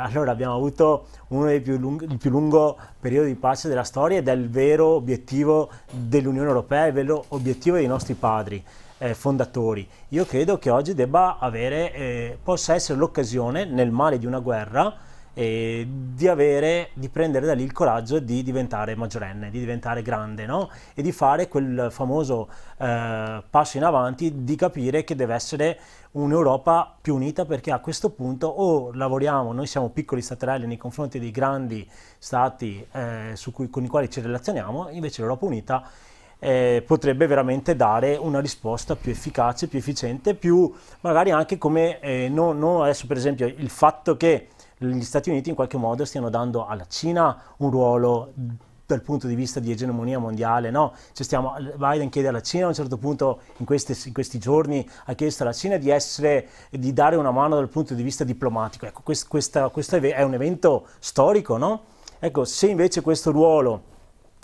allora abbiamo avuto uno dei più lunghi, il più lungo periodo di pace della storia ed è il vero obiettivo dell'Unione Europea, è il vero obiettivo dei nostri padri eh, fondatori. Io credo che oggi debba avere, eh, possa essere l'occasione nel male di una guerra eh, di, avere, di prendere da lì il coraggio di diventare maggiorenne, di diventare grande no? e di fare quel famoso eh, passo in avanti di capire che deve essere un'Europa più unita perché a questo punto o lavoriamo, noi siamo piccoli staterelli nei confronti dei grandi stati eh, cui, con i quali ci relazioniamo, invece l'Europa unita eh, potrebbe veramente dare una risposta più efficace, più efficiente, più magari anche come, eh, no, no adesso per esempio il fatto che gli Stati Uniti in qualche modo stiano dando alla Cina un ruolo dal punto di vista di egemonia mondiale, no? cioè stiamo, Biden chiede alla Cina a un certo punto, in, queste, in questi giorni, ha chiesto alla Cina di, essere, di, dare una mano dal punto di vista diplomatico. Ecco, questo, questa, questo è un evento storico, no? Ecco, se invece questo ruolo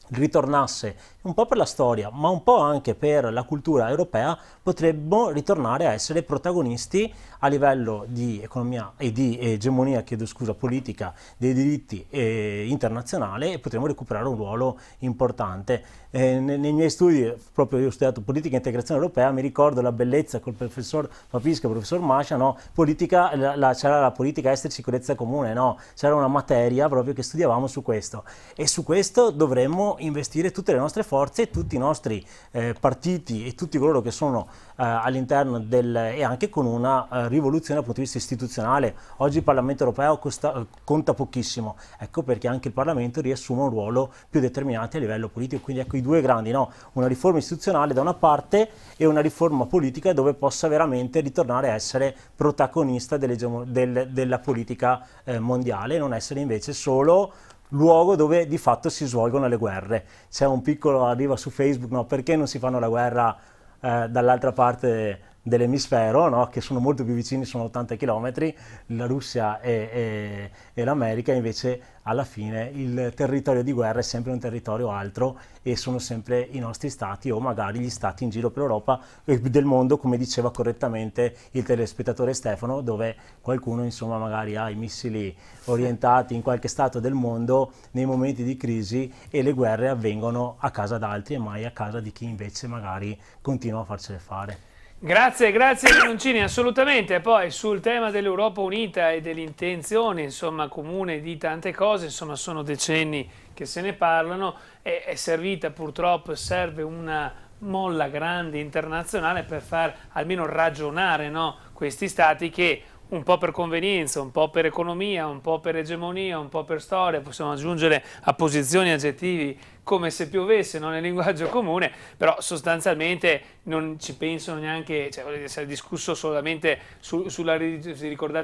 ritornasse un po' per la storia, ma un po' anche per la cultura europea, potremmo ritornare a essere protagonisti a livello di economia e di egemonia, chiedo scusa, politica dei diritti eh, internazionale e potremmo recuperare un ruolo importante. Eh, nei, nei, miei studi, proprio io ho studiato politica e integrazione europea, mi ricordo la bellezza col professor Papisca, professor Mascia, no? c'era la politica estera e sicurezza comune, no? c'era una materia proprio che studiavamo su questo e su questo dovremmo investire tutte le nostre forze, tutti i nostri eh, partiti e tutti coloro che sono eh, all'interno del... e anche con una eh, rivoluzione dal punto di vista istituzionale. Oggi il Parlamento europeo costa, eh, conta pochissimo, ecco perché anche il Parlamento riassume un ruolo più determinante a livello politico. Quindi ecco i due grandi, no? una riforma istituzionale da una parte e una riforma politica dove possa veramente ritornare a essere protagonista del, della politica eh, mondiale e non essere invece solo luogo dove di fatto si svolgono le guerre. C'è un piccolo arriva su Facebook, no, perché non si fanno la guerra eh, dall'altra parte dell'emisfero, no? che sono molto più vicini, sono 80 km, la Russia e, e, e l'America, invece alla fine il territorio di guerra è sempre un territorio altro e sono sempre i nostri stati o magari gli stati in giro per l'Europa e del mondo, come diceva correttamente il telespettatore Stefano, dove qualcuno insomma magari ha i missili orientati in qualche stato del mondo nei momenti di crisi e le guerre avvengono a casa d'altri e mai a casa di chi invece magari continua a farcele fare. Grazie, grazie Leoncini, assolutamente. Poi sul tema dell'Europa unita e dell'intenzione, insomma, comune di tante cose, insomma, sono decenni che se ne parlano e è servita purtroppo, serve una molla grande internazionale per far almeno ragionare no, questi stati che un po' per convenienza, un po' per economia, un po' per egemonia, un po' per storia, possiamo aggiungere apposizioni, aggettivi come se piovesse no? nel linguaggio comune, però sostanzialmente non ci pensano neanche, cioè si è discusso solamente su, sulla,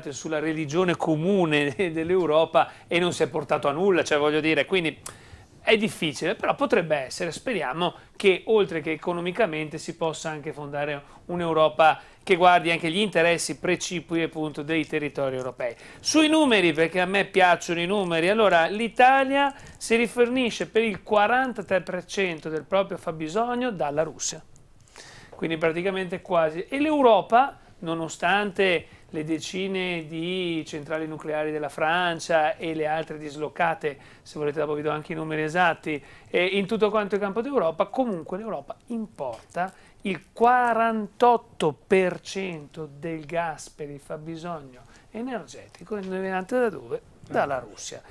sulla religione comune dell'Europa e non si è portato a nulla, cioè voglio dire, quindi è difficile, però potrebbe essere. Speriamo che oltre che economicamente si possa anche fondare un'Europa che guardi anche gli interessi precipui appunto dei territori europei. Sui numeri, perché a me piacciono i numeri, allora l'Italia si rifornisce per il 43% del proprio fabbisogno dalla Russia. Quindi praticamente quasi. E l'Europa, nonostante le decine di centrali nucleari della Francia e le altre dislocate, se volete dopo vi do anche i numeri esatti, eh, in tutto quanto il campo d'Europa, comunque l'Europa importa il 48% del gas per il fabbisogno energetico indovinate da dove? Dalla mm. Russia.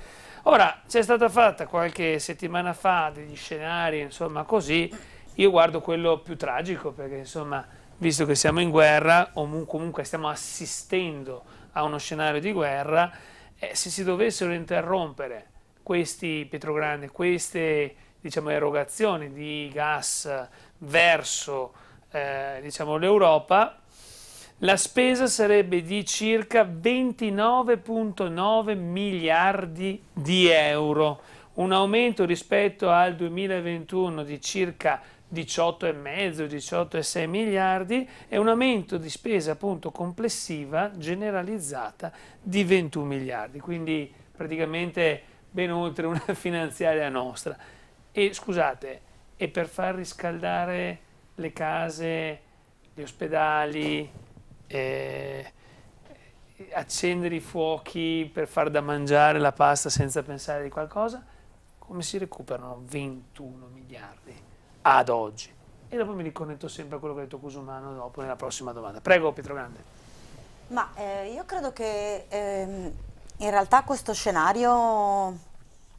Ora, c'è stata fatta qualche settimana fa degli scenari, insomma così, io guardo quello più tragico perché insomma visto che siamo in guerra o comunque stiamo assistendo a uno scenario di guerra, eh, se si dovessero interrompere questi Petrogrande, queste diciamo, erogazioni di gas verso eh, diciamo, l'Europa, la spesa sarebbe di circa 29,9 miliardi di euro, un aumento rispetto al 2021 di circa 18,5-18,6 miliardi e un aumento di spesa appunto complessiva generalizzata di 21 miliardi, quindi praticamente ben oltre una finanziaria nostra. E scusate, e per far riscaldare le case, gli ospedali, eh, accendere i fuochi per far da mangiare la pasta senza pensare di qualcosa, come si recuperano 21 miliardi? ad oggi. E dopo mi riconnetto sempre a quello che ha detto Cusumano dopo nella prossima domanda. Prego Pietro Grande. Ma eh, io credo che ehm, in realtà questo scenario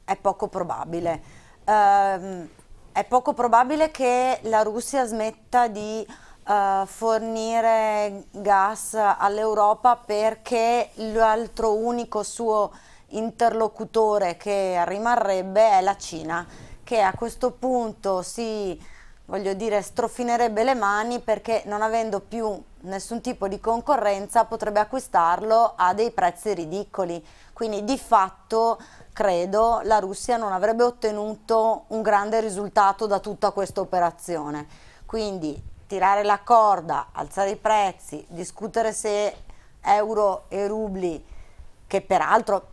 è poco probabile. Eh, è poco probabile che la Russia smetta di eh, fornire gas all'Europa perché l'altro unico suo interlocutore che rimarrebbe è la Cina che a questo punto si voglio dire, strofinerebbe le mani perché non avendo più nessun tipo di concorrenza potrebbe acquistarlo a dei prezzi ridicoli. Quindi di fatto, credo, la Russia non avrebbe ottenuto un grande risultato da tutta questa operazione. Quindi tirare la corda, alzare i prezzi, discutere se euro e rubli, che peraltro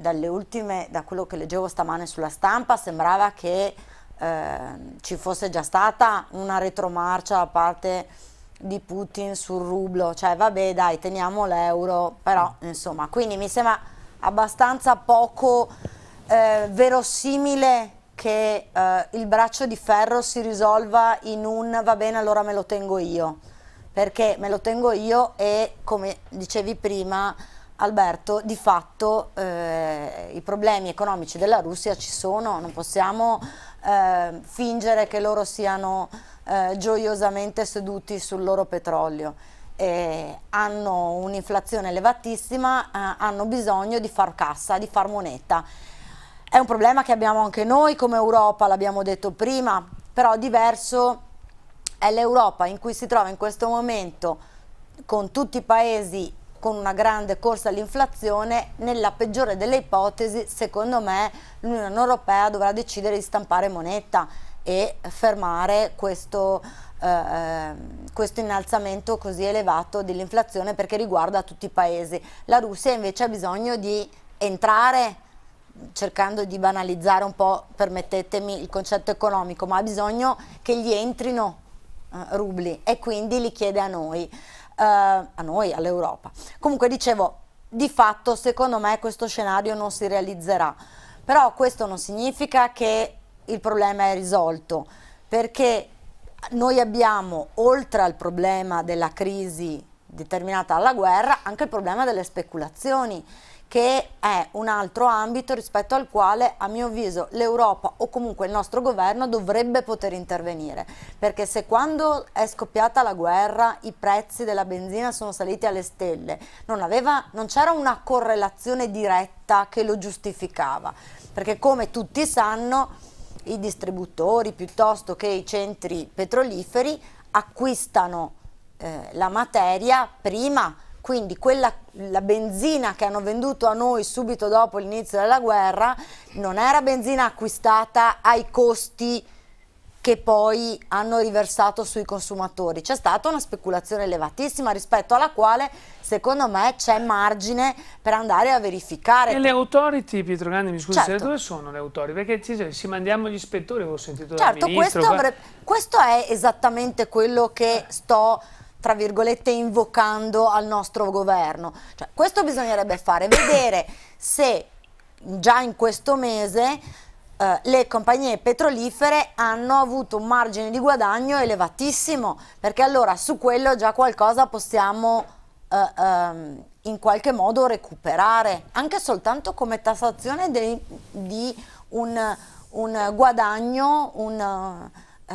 dalle ultime, da quello che leggevo stamane sulla stampa, sembrava che eh, ci fosse già stata una retromarcia da parte di Putin sul rublo, cioè vabbè dai teniamo l'euro, però insomma, quindi mi sembra abbastanza poco eh, verosimile che eh, il braccio di ferro si risolva in un va bene allora me lo tengo io, perché me lo tengo io e come dicevi prima Alberto, di fatto eh, i problemi economici della Russia ci sono, non possiamo eh, fingere che loro siano eh, gioiosamente seduti sul loro petrolio. hanno un'inflazione elevatissima, eh, hanno bisogno di far cassa, di far moneta. È un problema che abbiamo anche noi come Europa, l'abbiamo detto prima, però diverso è l'Europa in cui si trova in questo momento con tutti i paesi con una grande corsa all'inflazione, nella peggiore delle ipotesi, secondo me, l'Unione Europea dovrà decidere di stampare moneta e fermare questo, eh, ehm, questo innalzamento così elevato dell'inflazione perché riguarda tutti i paesi. La Russia invece ha bisogno di entrare cercando di banalizzare un po', permettetemi, il concetto economico, ma ha bisogno che gli entrino eh, rubli e quindi li chiede a noi. Eh, a noi, all'Europa. Comunque dicevo, di fatto secondo me questo scenario non si realizzerà, però questo non significa che il problema è risolto, perché noi abbiamo, oltre al problema della crisi determinata dalla guerra, anche il problema delle speculazioni che è un altro ambito rispetto al quale a mio avviso l'Europa o comunque il nostro governo dovrebbe poter intervenire perché se quando è scoppiata la guerra i prezzi della benzina sono saliti alle stelle non, non c'era una correlazione diretta che lo giustificava perché come tutti sanno i distributori piuttosto che i centri petroliferi acquistano eh, la materia prima quindi quella, la benzina che hanno venduto a noi subito dopo l'inizio della guerra non era benzina acquistata ai costi che poi hanno riversato sui consumatori. C'è stata una speculazione elevatissima rispetto alla quale secondo me c'è margine per andare a verificare. E le autority, Pietro Grande, mi scusi, certo. dove sono le autority? Perché se mandiamo gli ispettori, avevo sentito certo, dal ministro. Certo, questo, questo, è esattamente quello che eh. sto tra virgolette, invocando al nostro governo. Cioè, questo bisognerebbe fare, vedere se già in questo mese eh, le compagnie petrolifere hanno avuto un margine di guadagno elevatissimo, perché allora su quello già qualcosa possiamo eh, ehm, in qualche modo recuperare, anche soltanto come tassazione dei, di un, un, guadagno, un, eh,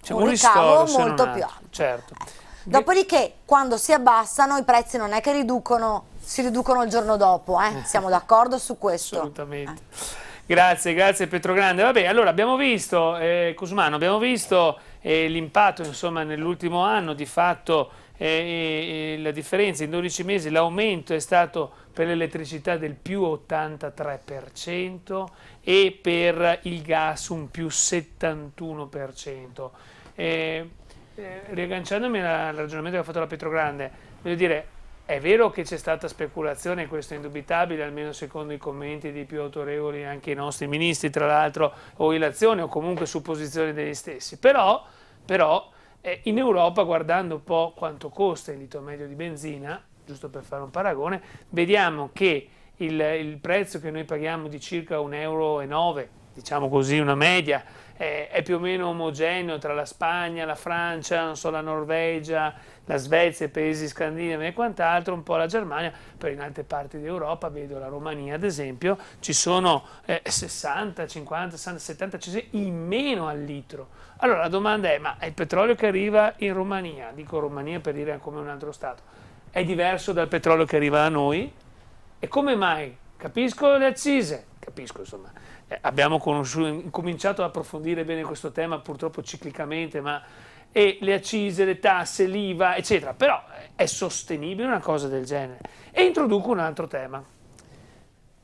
cioè, un, un ricavo molto più alto. Certo. Ecco. Dopodiché, quando si abbassano, i prezzi non è che riducono, si riducono il giorno dopo, eh? eh. siamo d'accordo su questo? Assolutamente. Eh. Grazie, grazie Petrogrande. Vabbè, allora abbiamo visto, eh, Cusumano, abbiamo visto eh, l'impatto nell'ultimo anno, di fatto eh, eh, eh la differenza in 12 mesi, l'aumento è stato per l'elettricità del più 83% e per il gas un più 71% riagganciandomi al ragionamento che ha fatto la Petrogrande, voglio dire, è vero che c'è stata speculazione, questo è indubitabile, almeno secondo i commenti dei più autorevoli, anche i nostri ministri, tra l'altro, o ilazioni o comunque supposizioni degli stessi. Però, però eh, in Europa, guardando un po' quanto costa il litro medio di benzina, giusto per fare un paragone, vediamo che il, il prezzo che noi paghiamo di circa 1,9 euro, diciamo così, una media, eh, è più o meno omogeneo tra la Spagna, la Francia, so, la Norvegia, la Svezia, i paesi scandinavi e quant'altro, un po' la Germania, però in altre parti d'Europa, vedo la Romania ad esempio, ci sono eh, 60, 50, 60, 70 centesimi in meno al litro. Allora la domanda è, ma il petrolio che arriva in Romania, dico Romania per dire come un altro Stato, è diverso dal petrolio che arriva da noi? E come mai? Capisco le accise, capisco insomma, eh, abbiamo cominciato ad approfondire bene questo tema purtroppo ciclicamente, ma e le accise, le tasse, l'IVA, eccetera. Però eh, è sostenibile una cosa del genere. E introduco un altro tema,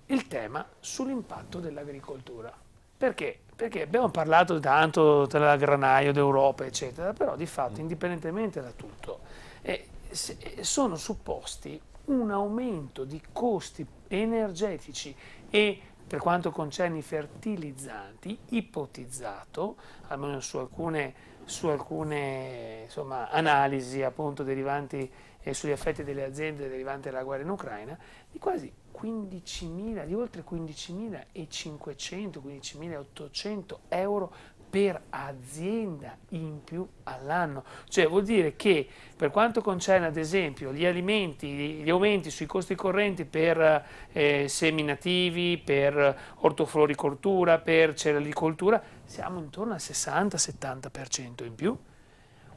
il tema sull'impatto dell'agricoltura. Perché? Perché abbiamo parlato tanto della granaio d'Europa, eccetera, però di fatto, mm. indipendentemente da tutto, eh, eh, sono supposti un aumento di costi energetici e per quanto concerne i fertilizzanti, ipotizzato, almeno su alcune, su alcune insomma, analisi appunto derivanti e eh, sugli effetti delle aziende derivanti dalla guerra in Ucraina, di quasi 15.000, di oltre 15.500, 15.800 euro per azienda in più all'anno. Cioè vuol dire che per quanto concerne ad esempio gli alimenti, gli aumenti sui costi correnti per eh, seminativi, per ortofloricoltura, per cerealicoltura, siamo intorno al 60-70% in più.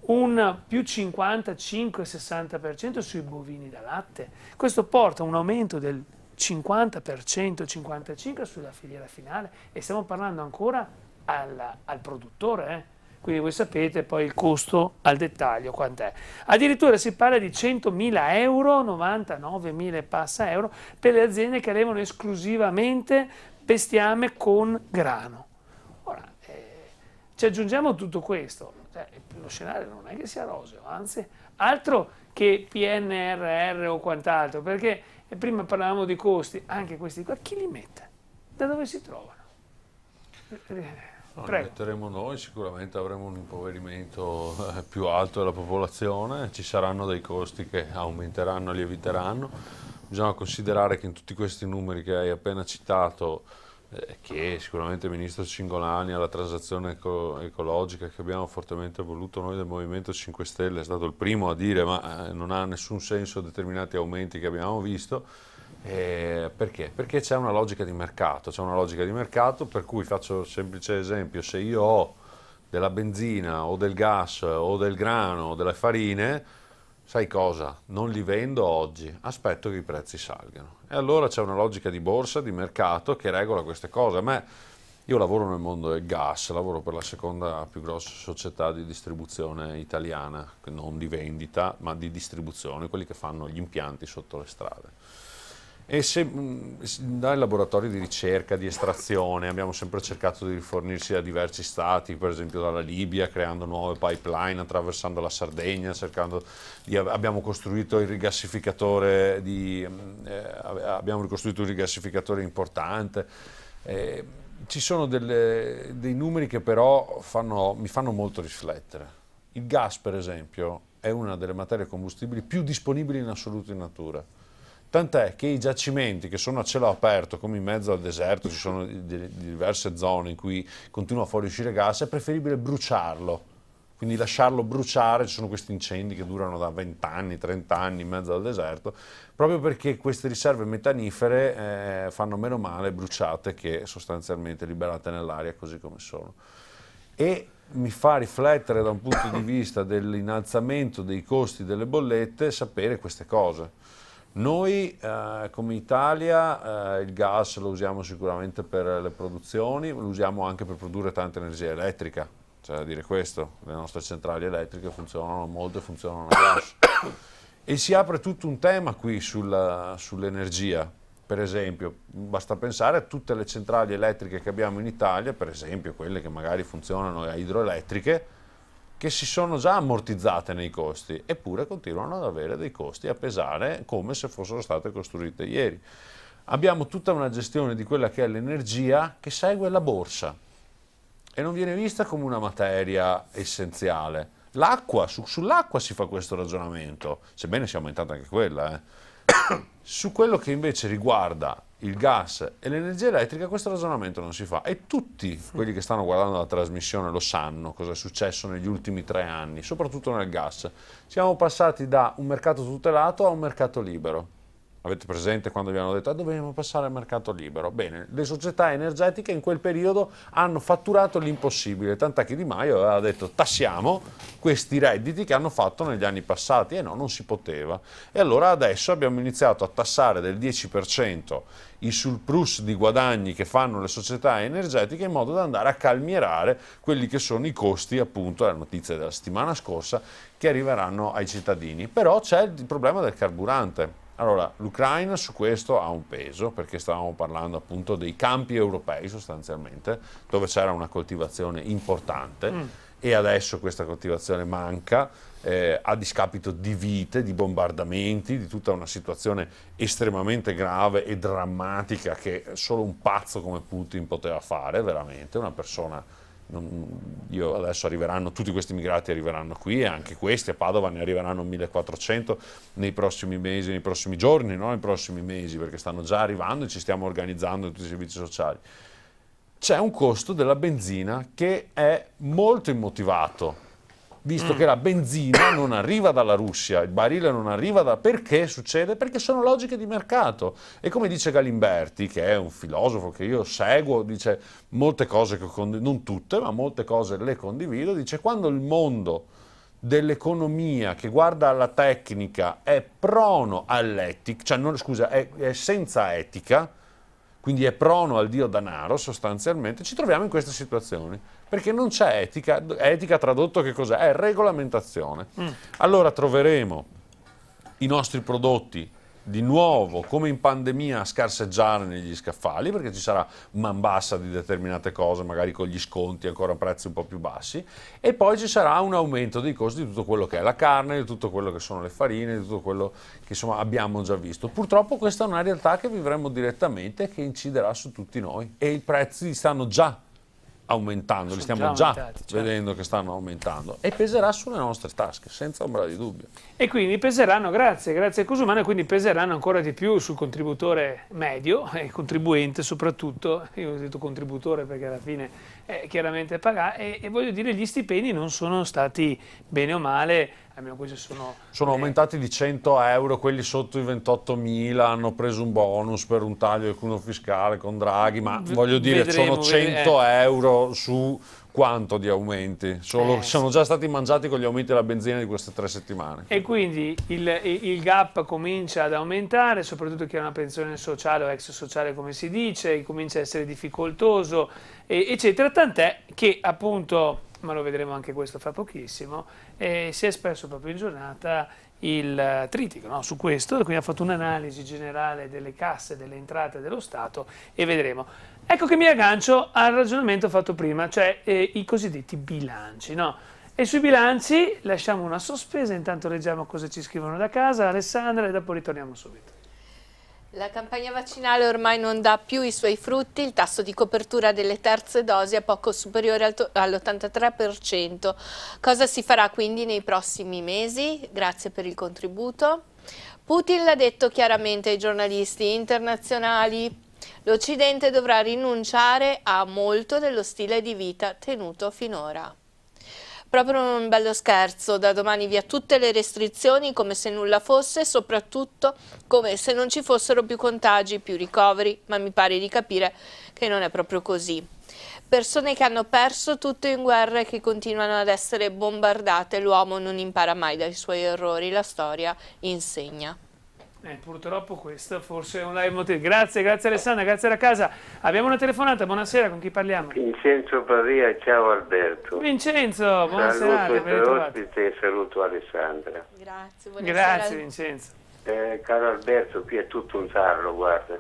Un più 55-60% sui bovini da latte. Questo porta a un aumento del 50%, 55% sulla filiera finale e stiamo parlando ancora al, al produttore. Eh? Quindi voi sapete poi il costo al dettaglio quant'è. Addirittura si parla di 100.000 euro, 99.000 passa euro, per le aziende che allevano esclusivamente bestiame con grano. Ora, eh, ci aggiungiamo tutto questo, cioè, lo scenario non è che sia roseo, anzi, altro che PNRR o quant'altro, perché prima parlavamo di costi, anche questi qua, chi li mette? Da dove si trovano? Eh, ah, metteremo noi, sicuramente avremo un impoverimento eh, più alto della popolazione, ci saranno dei costi che aumenteranno e lieviteranno. Bisogna considerare che in tutti questi numeri che hai appena citato, eh, che sicuramente il ministro Cingolani alla transazione eco ecologica che abbiamo fortemente voluto noi del Movimento 5 Stelle è stato il primo a dire ma non ha nessun senso determinati aumenti che abbiamo visto, eh, perché? Perché c'è una logica di mercato, c'è una logica di mercato per cui faccio un semplice esempio, se io ho della benzina o del gas o del grano o delle farine, sai cosa? Non li vendo oggi, aspetto che i prezzi salgano. E allora c'è una logica di borsa, di mercato che regola queste cose. A me, io lavoro nel mondo del gas, lavoro per la seconda più grossa società di distribuzione italiana, non di vendita, ma di distribuzione, quelli che fanno gli impianti sotto le strade. E se, mm, dai laboratori di ricerca, di estrazione, abbiamo sempre cercato di rifornirsi da diversi stati, per esempio dalla Libia, creando nuove pipeline, attraversando la Sardegna, di, abbiamo costruito il rigassificatore, di, mm, eh, abbiamo ricostruito un rigassificatore importante. Eh, ci sono delle, dei numeri che però fanno, mi fanno molto riflettere. Il gas, per esempio, è una delle materie combustibili più disponibili in assoluto in natura Tant'è che i giacimenti che sono a cielo aperto, come in mezzo al deserto, ci sono diverse zone in cui continua a fuoriuscire gas, è preferibile bruciarlo. Quindi lasciarlo bruciare, ci sono questi incendi che durano da 20 anni, 30 anni in mezzo al deserto, proprio perché queste riserve metanifere eh, fanno meno male bruciate che sostanzialmente liberate nell'aria così come sono. E mi fa riflettere da un punto di vista dell'innalzamento dei costi delle bollette sapere queste cose noi eh, come Italia eh, il gas lo usiamo sicuramente per le produzioni, lo usiamo anche per produrre tanta energia elettrica, cioè da dire questo, le nostre centrali elettriche funzionano molto e funzionano a gas. E si apre tutto un tema qui sull'energia, per esempio, basta pensare a tutte le centrali elettriche che abbiamo in Italia, per esempio quelle che magari funzionano a idroelettriche, che si sono già ammortizzate nei costi, eppure continuano ad avere dei costi a pesare come se fossero state costruite ieri. Abbiamo tutta una gestione di quella che è l'energia che segue la borsa e non viene vista come una materia essenziale. L'acqua, su, sull'acqua si fa questo ragionamento, sebbene sia aumentata anche quella, eh. Su quello che invece riguarda il gas e l'energia elettrica questo ragionamento non si fa e tutti quelli che stanno guardando la trasmissione lo sanno cosa è successo negli ultimi tre anni, soprattutto nel gas. Siamo passati da un mercato tutelato a un mercato libero Avete presente quando vi hanno detto ah, dovevamo passare al mercato libero? Bene, le società energetiche in quel periodo hanno fatturato l'impossibile, tant'è che Di Maio aveva detto tassiamo questi redditi che hanno fatto negli anni passati e no, non si poteva. E allora adesso abbiamo iniziato a tassare del 10% i surplus di guadagni che fanno le società energetiche in modo da andare a calmierare quelli che sono i costi, appunto, è la notizia della settimana scorsa, che arriveranno ai cittadini. Però c'è il problema del carburante allora, l'Ucraina su questo ha un peso, perché stavamo parlando appunto dei campi europei sostanzialmente, dove c'era una coltivazione importante mm. e adesso questa coltivazione manca eh, a discapito di vite, di bombardamenti, di tutta una situazione estremamente grave e drammatica che solo un pazzo come Putin poteva fare, veramente, una persona non, io adesso arriveranno, tutti questi immigrati arriveranno qui e anche questi a Padova ne arriveranno 1400 nei prossimi mesi, nei prossimi giorni, no? nei prossimi mesi perché stanno già arrivando e ci stiamo organizzando tutti i servizi sociali. C'è un costo della benzina che è molto immotivato visto mm. che la benzina non arriva dalla Russia, il barile non arriva da... Perché succede? Perché sono logiche di mercato. E come dice Galimberti, che è un filosofo che io seguo, dice molte cose che condivido, non tutte, ma molte cose le condivido, dice quando il mondo dell'economia che guarda alla tecnica è prono all'etica, cioè non, scusa, è, è senza etica, quindi è prono al dio danaro sostanzialmente, ci troviamo in queste situazioni, perché non c'è etica, etica tradotto che cos'è? È regolamentazione. Mm. Allora troveremo i nostri prodotti di nuovo, come in pandemia, a scarseggiare negli scaffali perché ci sarà man bassa di determinate cose, magari con gli sconti ancora a prezzi un po' più bassi, e poi ci sarà un aumento dei costi di tutto quello che è la carne, di tutto quello che sono le farine, di tutto quello che insomma abbiamo già visto. Purtroppo questa è una realtà che vivremo direttamente e che inciderà su tutti noi e i prezzi stanno già aumentando, li stiamo già, già cioè. vedendo che stanno aumentando e peserà sulle nostre tasche, senza ombra di dubbio. E quindi peseranno, grazie, grazie a Cusumano, quindi peseranno ancora di più sul contributore medio e eh, contribuente soprattutto, io ho detto contributore perché alla fine eh, chiaramente paga e, e voglio dire gli stipendi non sono stati bene o male almeno queste sono... Sono eh, aumentati di 100 euro, quelli sotto i 28.000 hanno preso un bonus per un taglio del cuneo fiscale con Draghi, ma voglio dire, vedremo, sono 100 eh. euro su quanto di aumenti, Solo, eh, sono già stati mangiati con gli aumenti della benzina di queste tre settimane. E quindi il, il gap comincia ad aumentare, soprattutto chi ha una pensione sociale o ex sociale come si dice, comincia ad essere difficoltoso, eccetera, tant'è che appunto ma lo vedremo anche questo fra pochissimo, eh, si è espresso proprio in giornata il eh, trittico no? su questo, quindi ha fatto un'analisi generale delle casse, delle entrate dello Stato e vedremo. Ecco che mi aggancio al ragionamento fatto prima, cioè eh, i cosiddetti bilanci. No? E sui bilanci lasciamo una sospesa, intanto leggiamo cosa ci scrivono da casa, Alessandra, e dopo ritorniamo subito. La campagna vaccinale ormai non dà più i suoi frutti, il tasso di copertura delle terze dosi è poco superiore all'83%. Cosa si farà quindi nei prossimi mesi? Grazie per il contributo. Putin l'ha detto chiaramente ai giornalisti internazionali, l'Occidente dovrà rinunciare a molto dello stile di vita tenuto finora. Proprio un bello scherzo, da domani via tutte le restrizioni come se nulla fosse, soprattutto come se non ci fossero più contagi, più ricoveri, ma mi pare di capire che non è proprio così. Persone che hanno perso tutto in guerra e che continuano ad essere bombardate, l'uomo non impara mai dai suoi errori, la storia insegna. Eh, purtroppo questo forse è un live motivo. Grazie, grazie Alessandra, grazie alla casa. Abbiamo una telefonata, buonasera, con chi parliamo? Vincenzo Pavia, ciao Alberto. Vincenzo, buonasera. Saluto ospite e saluto Alessandra. Grazie, buonasera. Grazie Vincenzo. Eh, caro Alberto, qui è tutto un tarlo, guarda.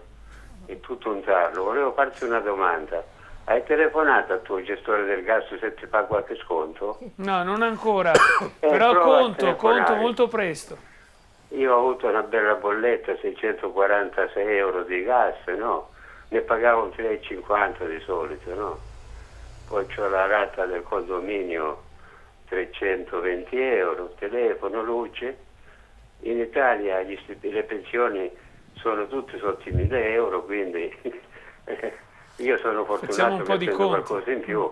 È tutto un tarlo. Volevo farti una domanda. Hai telefonato al tuo gestore del gas se ti fa qualche sconto? No, non ancora, eh, però conto, conto molto presto. Io ho avuto una bella bolletta, 646 euro di gas, no? Ne pagavo 3,50 di solito, no? Poi c'ho la rata del condominio, 320 euro, telefono, luce. In Italia stipi, le pensioni sono tutte sotto i 1000 euro, quindi io sono fortunato che prendo qualcosa in più.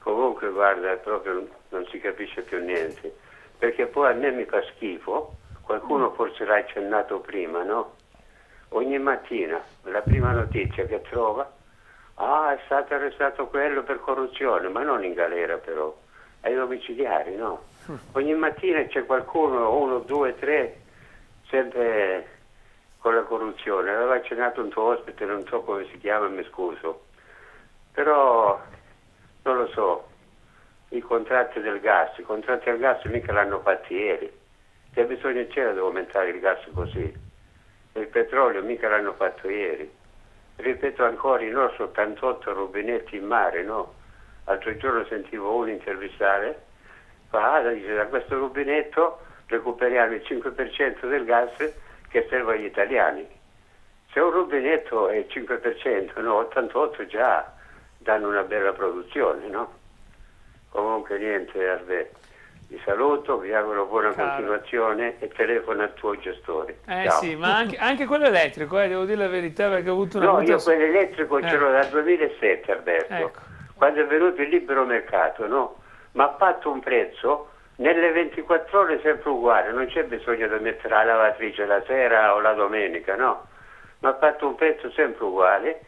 Comunque, guarda, proprio non si capisce più niente. Perché poi a me mi fa schifo Qualcuno forse l'ha accennato prima, no? Ogni mattina la prima notizia che trova, ah è stato arrestato quello per corruzione, ma non in galera però, ai domiciliari, no? Hm. Ogni mattina c'è qualcuno, uno, due, tre, sempre con la corruzione. L'aveva accennato un tuo ospite, non so come si chiama, mi scuso. Però non lo so, i contratti del gas, i contratti del gas mica l'hanno fatti ieri, che bisogno c'era di aumentare il gas così? Il petrolio mica l'hanno fatto ieri. Ripeto ancora i nostri 88 rubinetti in mare, no? L'altro giorno sentivo uno intervistare, fa, ah, dice, da questo rubinetto recuperiamo il 5% del gas che serve agli italiani. Se un rubinetto è il 5%, no, 88 già danno una bella produzione, no? Comunque niente, Arve. Vi saluto, vi auguro buona Caro. continuazione e telefono al tuo gestore. Eh Ciao. sì, ma anche, anche quello elettrico, eh, devo dire la verità perché ho avuto una... No, io quello elettrico eh. ce l'ho eh. dal 2007 Alberto, ecco. quando è venuto il libero mercato, no? Ma ha fatto un prezzo nelle 24 ore sempre uguale, non c'è bisogno di mettere la lavatrice la sera o la domenica, no? Ma ha fatto un prezzo sempre uguale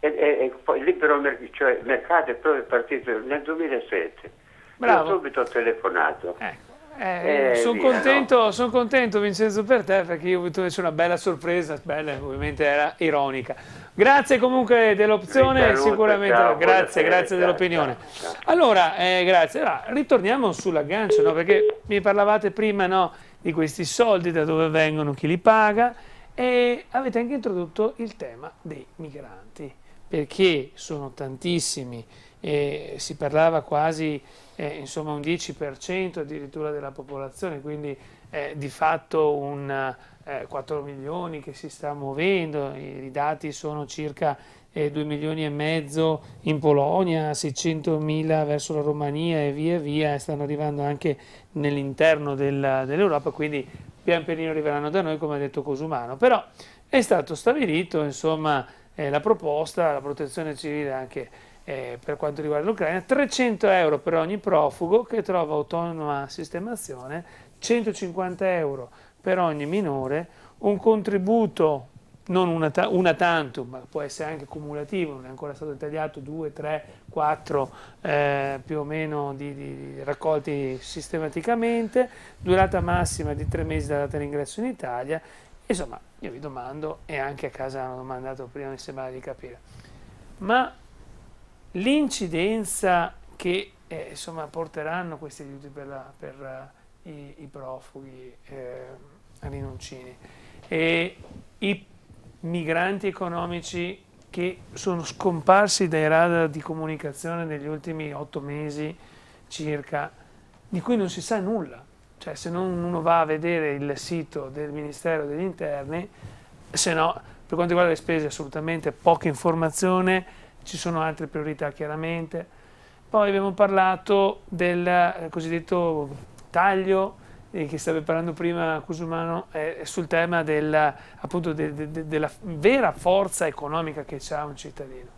e, e, e poi il libero mer- cioè, mercato è proprio partito nel 2007 Bravo. Io subito ho telefonato. Ecco. Eh, eh, eh sono contento, no? son contento, Vincenzo per te perché io ho avuto una bella sorpresa, bella, ovviamente era ironica. Grazie comunque dell'opzione, sicuramente ciao, grazie, grazie dell'opinione. Allora, eh, grazie. Allora, ritorniamo sull'aggancio, no? perché mi parlavate prima no, di questi soldi, da dove vengono, chi li paga e avete anche introdotto il tema dei migranti, perché sono tantissimi e si parlava quasi eh, insomma un 10% addirittura della popolazione, quindi eh, di fatto un eh, 4 milioni che si sta muovendo, i, i dati sono circa 2 eh, milioni e mezzo in Polonia, 600 mila verso la Romania e via via, stanno arrivando anche nell'interno dell'Europa, quindi pian pianino arriveranno da noi come ha detto Cosumano, però è stato stabilito insomma eh, la proposta, la protezione civile anche eh, per quanto riguarda l'Ucraina, 300 euro per ogni profugo che trova autonoma sistemazione, 150 euro per ogni minore, un contributo non una, ta una tantum, ma può essere anche cumulativo, non è ancora stato tagliato 2, 3, 4 più o meno di, di raccolti sistematicamente, durata massima di 3 mesi dalla data di ingresso in Italia, insomma io vi domando e anche a casa hanno mandato prima mi sembra di capire, ma l'incidenza che eh, insomma, porteranno questi aiuti per, la, per uh, i, i, profughi eh, rinuncini e i migranti economici che sono scomparsi dai radar di comunicazione negli ultimi otto mesi circa, di cui non si sa nulla. Cioè se non uno va a vedere il sito del Ministero degli Interni, se no per quanto riguarda le spese assolutamente poca informazione, ci sono altre priorità chiaramente. Poi abbiamo parlato del eh, cosiddetto taglio eh, che stava parlando prima Cusumano eh, sul tema del, appunto de, de, de, della vera forza economica che ha un cittadino.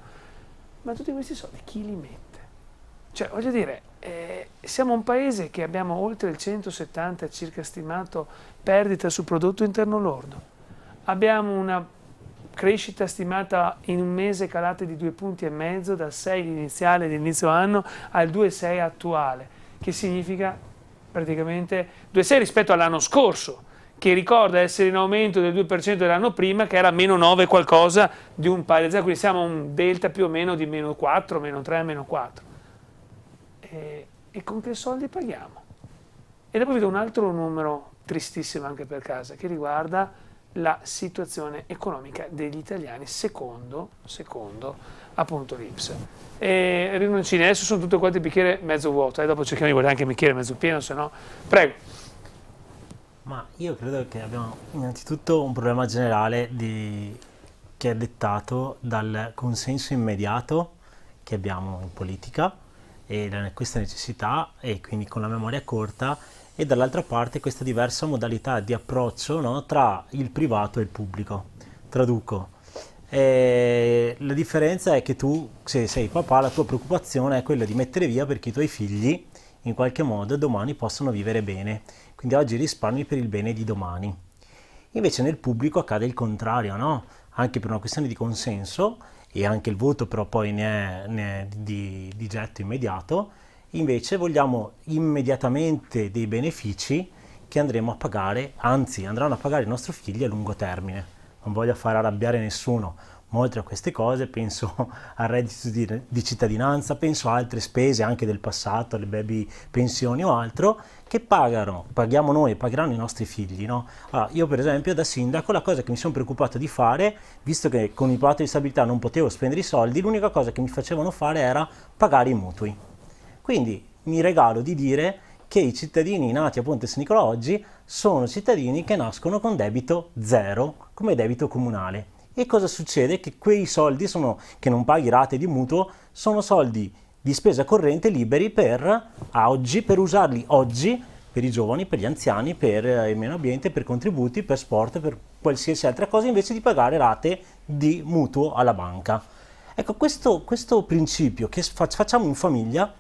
Ma tutti questi soldi chi li mette? Cioè, voglio dire, eh, siamo un paese che abbiamo oltre il 170 circa stimato perdita sul prodotto interno lordo. Abbiamo una crescita stimata in un mese calata di due punti e mezzo dal 6 iniziale dell'inizio anno al 2,6 attuale, che significa praticamente 2,6 rispetto all'anno scorso, che ricorda essere in aumento del 2% dell'anno prima, che era meno 9 qualcosa di un paio di 0, quindi siamo a un delta più o meno di meno 4, meno 3, meno 4. E, e con che soldi paghiamo? E dopo vi do un altro numero tristissimo anche per casa, che riguarda la situazione economica degli italiani secondo, secondo appunto l'Ips. rinuncini, adesso sono tutte quante il bicchiere mezzo vuoto, e eh? dopo cerchiamo di guardare anche il bicchiere mezzo pieno, se no... Prego. Ma io credo che abbiamo innanzitutto un problema generale di... che è dettato dal consenso immediato che abbiamo in politica e da questa necessità e quindi con la memoria corta e dall'altra parte questa diversa modalità di approccio no, tra il privato e il pubblico. Traduco. E la differenza è che tu, se sei papà, la tua preoccupazione è quella di mettere via perché i tuoi figli in qualche modo domani possono vivere bene. Quindi oggi risparmi per il bene di domani. Invece nel pubblico accade il contrario, no? Anche per una questione di consenso e anche il voto però poi ne è, ne è di, di getto immediato invece vogliamo immediatamente dei benefici che andremo a pagare, anzi andranno a pagare i nostri figli a lungo termine. Non voglio far arrabbiare nessuno, ma oltre a queste cose penso al reddito di, di cittadinanza, penso a altre spese anche del passato, alle baby pensioni o altro, che pagano, paghiamo noi, pagheranno i nostri figli. No? Allora, ah, io per esempio da sindaco la cosa che mi sono preoccupato di fare, visto che con il patto di stabilità non potevo spendere i soldi, l'unica cosa che mi facevano fare era pagare i mutui quindi mi regalo di dire che i cittadini nati a Ponte San Nicola oggi sono cittadini che nascono con debito zero come debito comunale. E cosa succede? Che quei soldi sono, che non paghi rate di mutuo sono soldi di spesa corrente liberi per oggi, per usarli oggi per i giovani, per gli anziani, per eh, il meno ambiente, per contributi, per sport, per qualsiasi altra cosa, invece di pagare rate di mutuo alla banca. Ecco, questo, questo principio che facciamo in famiglia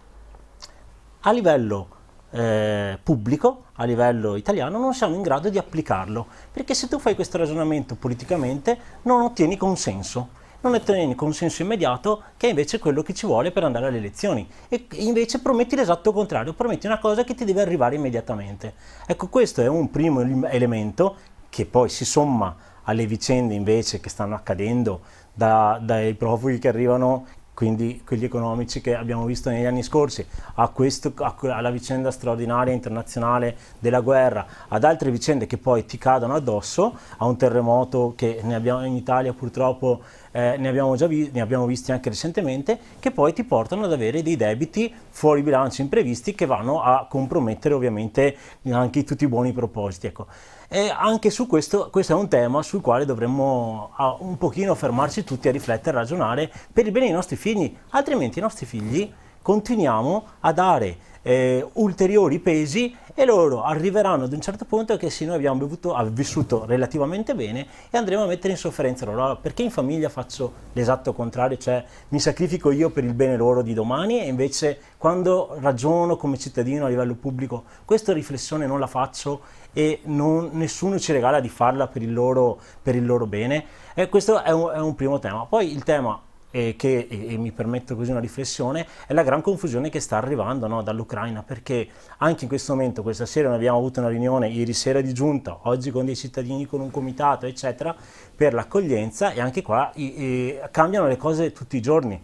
a livello eh, pubblico, a livello italiano, non siamo in grado di applicarlo, perché se tu fai questo ragionamento politicamente non ottieni consenso non ottieni consenso immediato, che è invece quello che ci vuole per andare alle elezioni. E invece prometti l'esatto contrario, prometti una cosa che ti deve arrivare immediatamente. Ecco, questo è un primo elemento che poi si somma alle vicende invece che stanno accadendo da, dai profughi che arrivano, quindi quelli economici che abbiamo visto negli anni scorsi, a questo, a, alla vicenda straordinaria internazionale della guerra, ad altre vicende che poi ti cadono addosso, a un terremoto che ne abbiamo in Italia purtroppo eh, ne, abbiamo già vi- ne abbiamo visti anche recentemente, che poi ti portano ad avere dei debiti fuori bilancio imprevisti che vanno a compromettere ovviamente anche tutti i buoni propositi. Ecco. E anche su questo, questo è un tema sul quale dovremmo uh, un pochino fermarci tutti a riflettere, a ragionare per il bene dei nostri figli, altrimenti i nostri figli continuiamo a dare eh, ulteriori pesi e loro arriveranno ad un certo punto che se noi abbiamo bevuto, vissuto relativamente bene e andremo a mettere in sofferenza loro. Allora, perché in famiglia faccio l'esatto contrario, cioè mi sacrifico io per il bene loro di domani e invece quando ragiono come cittadino a livello pubblico questa riflessione non la faccio e non, nessuno ci regala di farla per il loro, per il loro bene. E eh, questo è un, è un primo tema. Poi il tema eh, che, e, e, mi permetto così una riflessione, è la gran confusione che sta arrivando no, dall'Ucraina, perché anche in questo momento, questa sera abbiamo avuto una riunione ieri sera di giunta, oggi con dei cittadini, con un comitato, eccetera, per l'accoglienza e anche qua i, i, cambiano le cose tutti i giorni.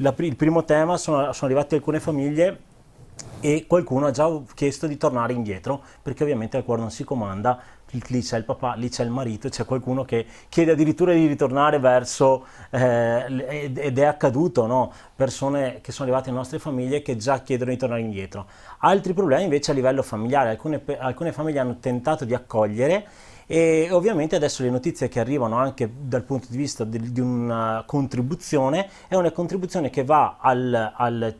La, il primo tema sono, sono arrivate alcune famiglie e qualcuno ha già chiesto di tornare indietro perché ovviamente al cuore non si comanda lì c'è il papà, lì c'è il marito, c'è qualcuno che chiede addirittura di ritornare verso, eh, ed è accaduto, no? persone che sono arrivate nelle nostre famiglie che già chiedono di tornare indietro. Altri problemi invece a livello familiare, alcune, alcune famiglie hanno tentato di accogliere e ovviamente adesso le notizie che arrivano anche dal punto di vista di, di una contribuzione è una contribuzione che va al, al,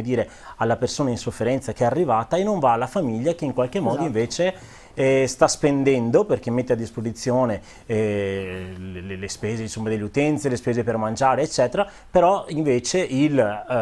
dire, alla persona in sofferenza che è arrivata e non va alla famiglia che in qualche modo esatto. invece eh, sta spendendo perché mette a disposizione eh, le, le, spese insomma, delle utenze, le spese per mangiare eccetera, però invece il, eh,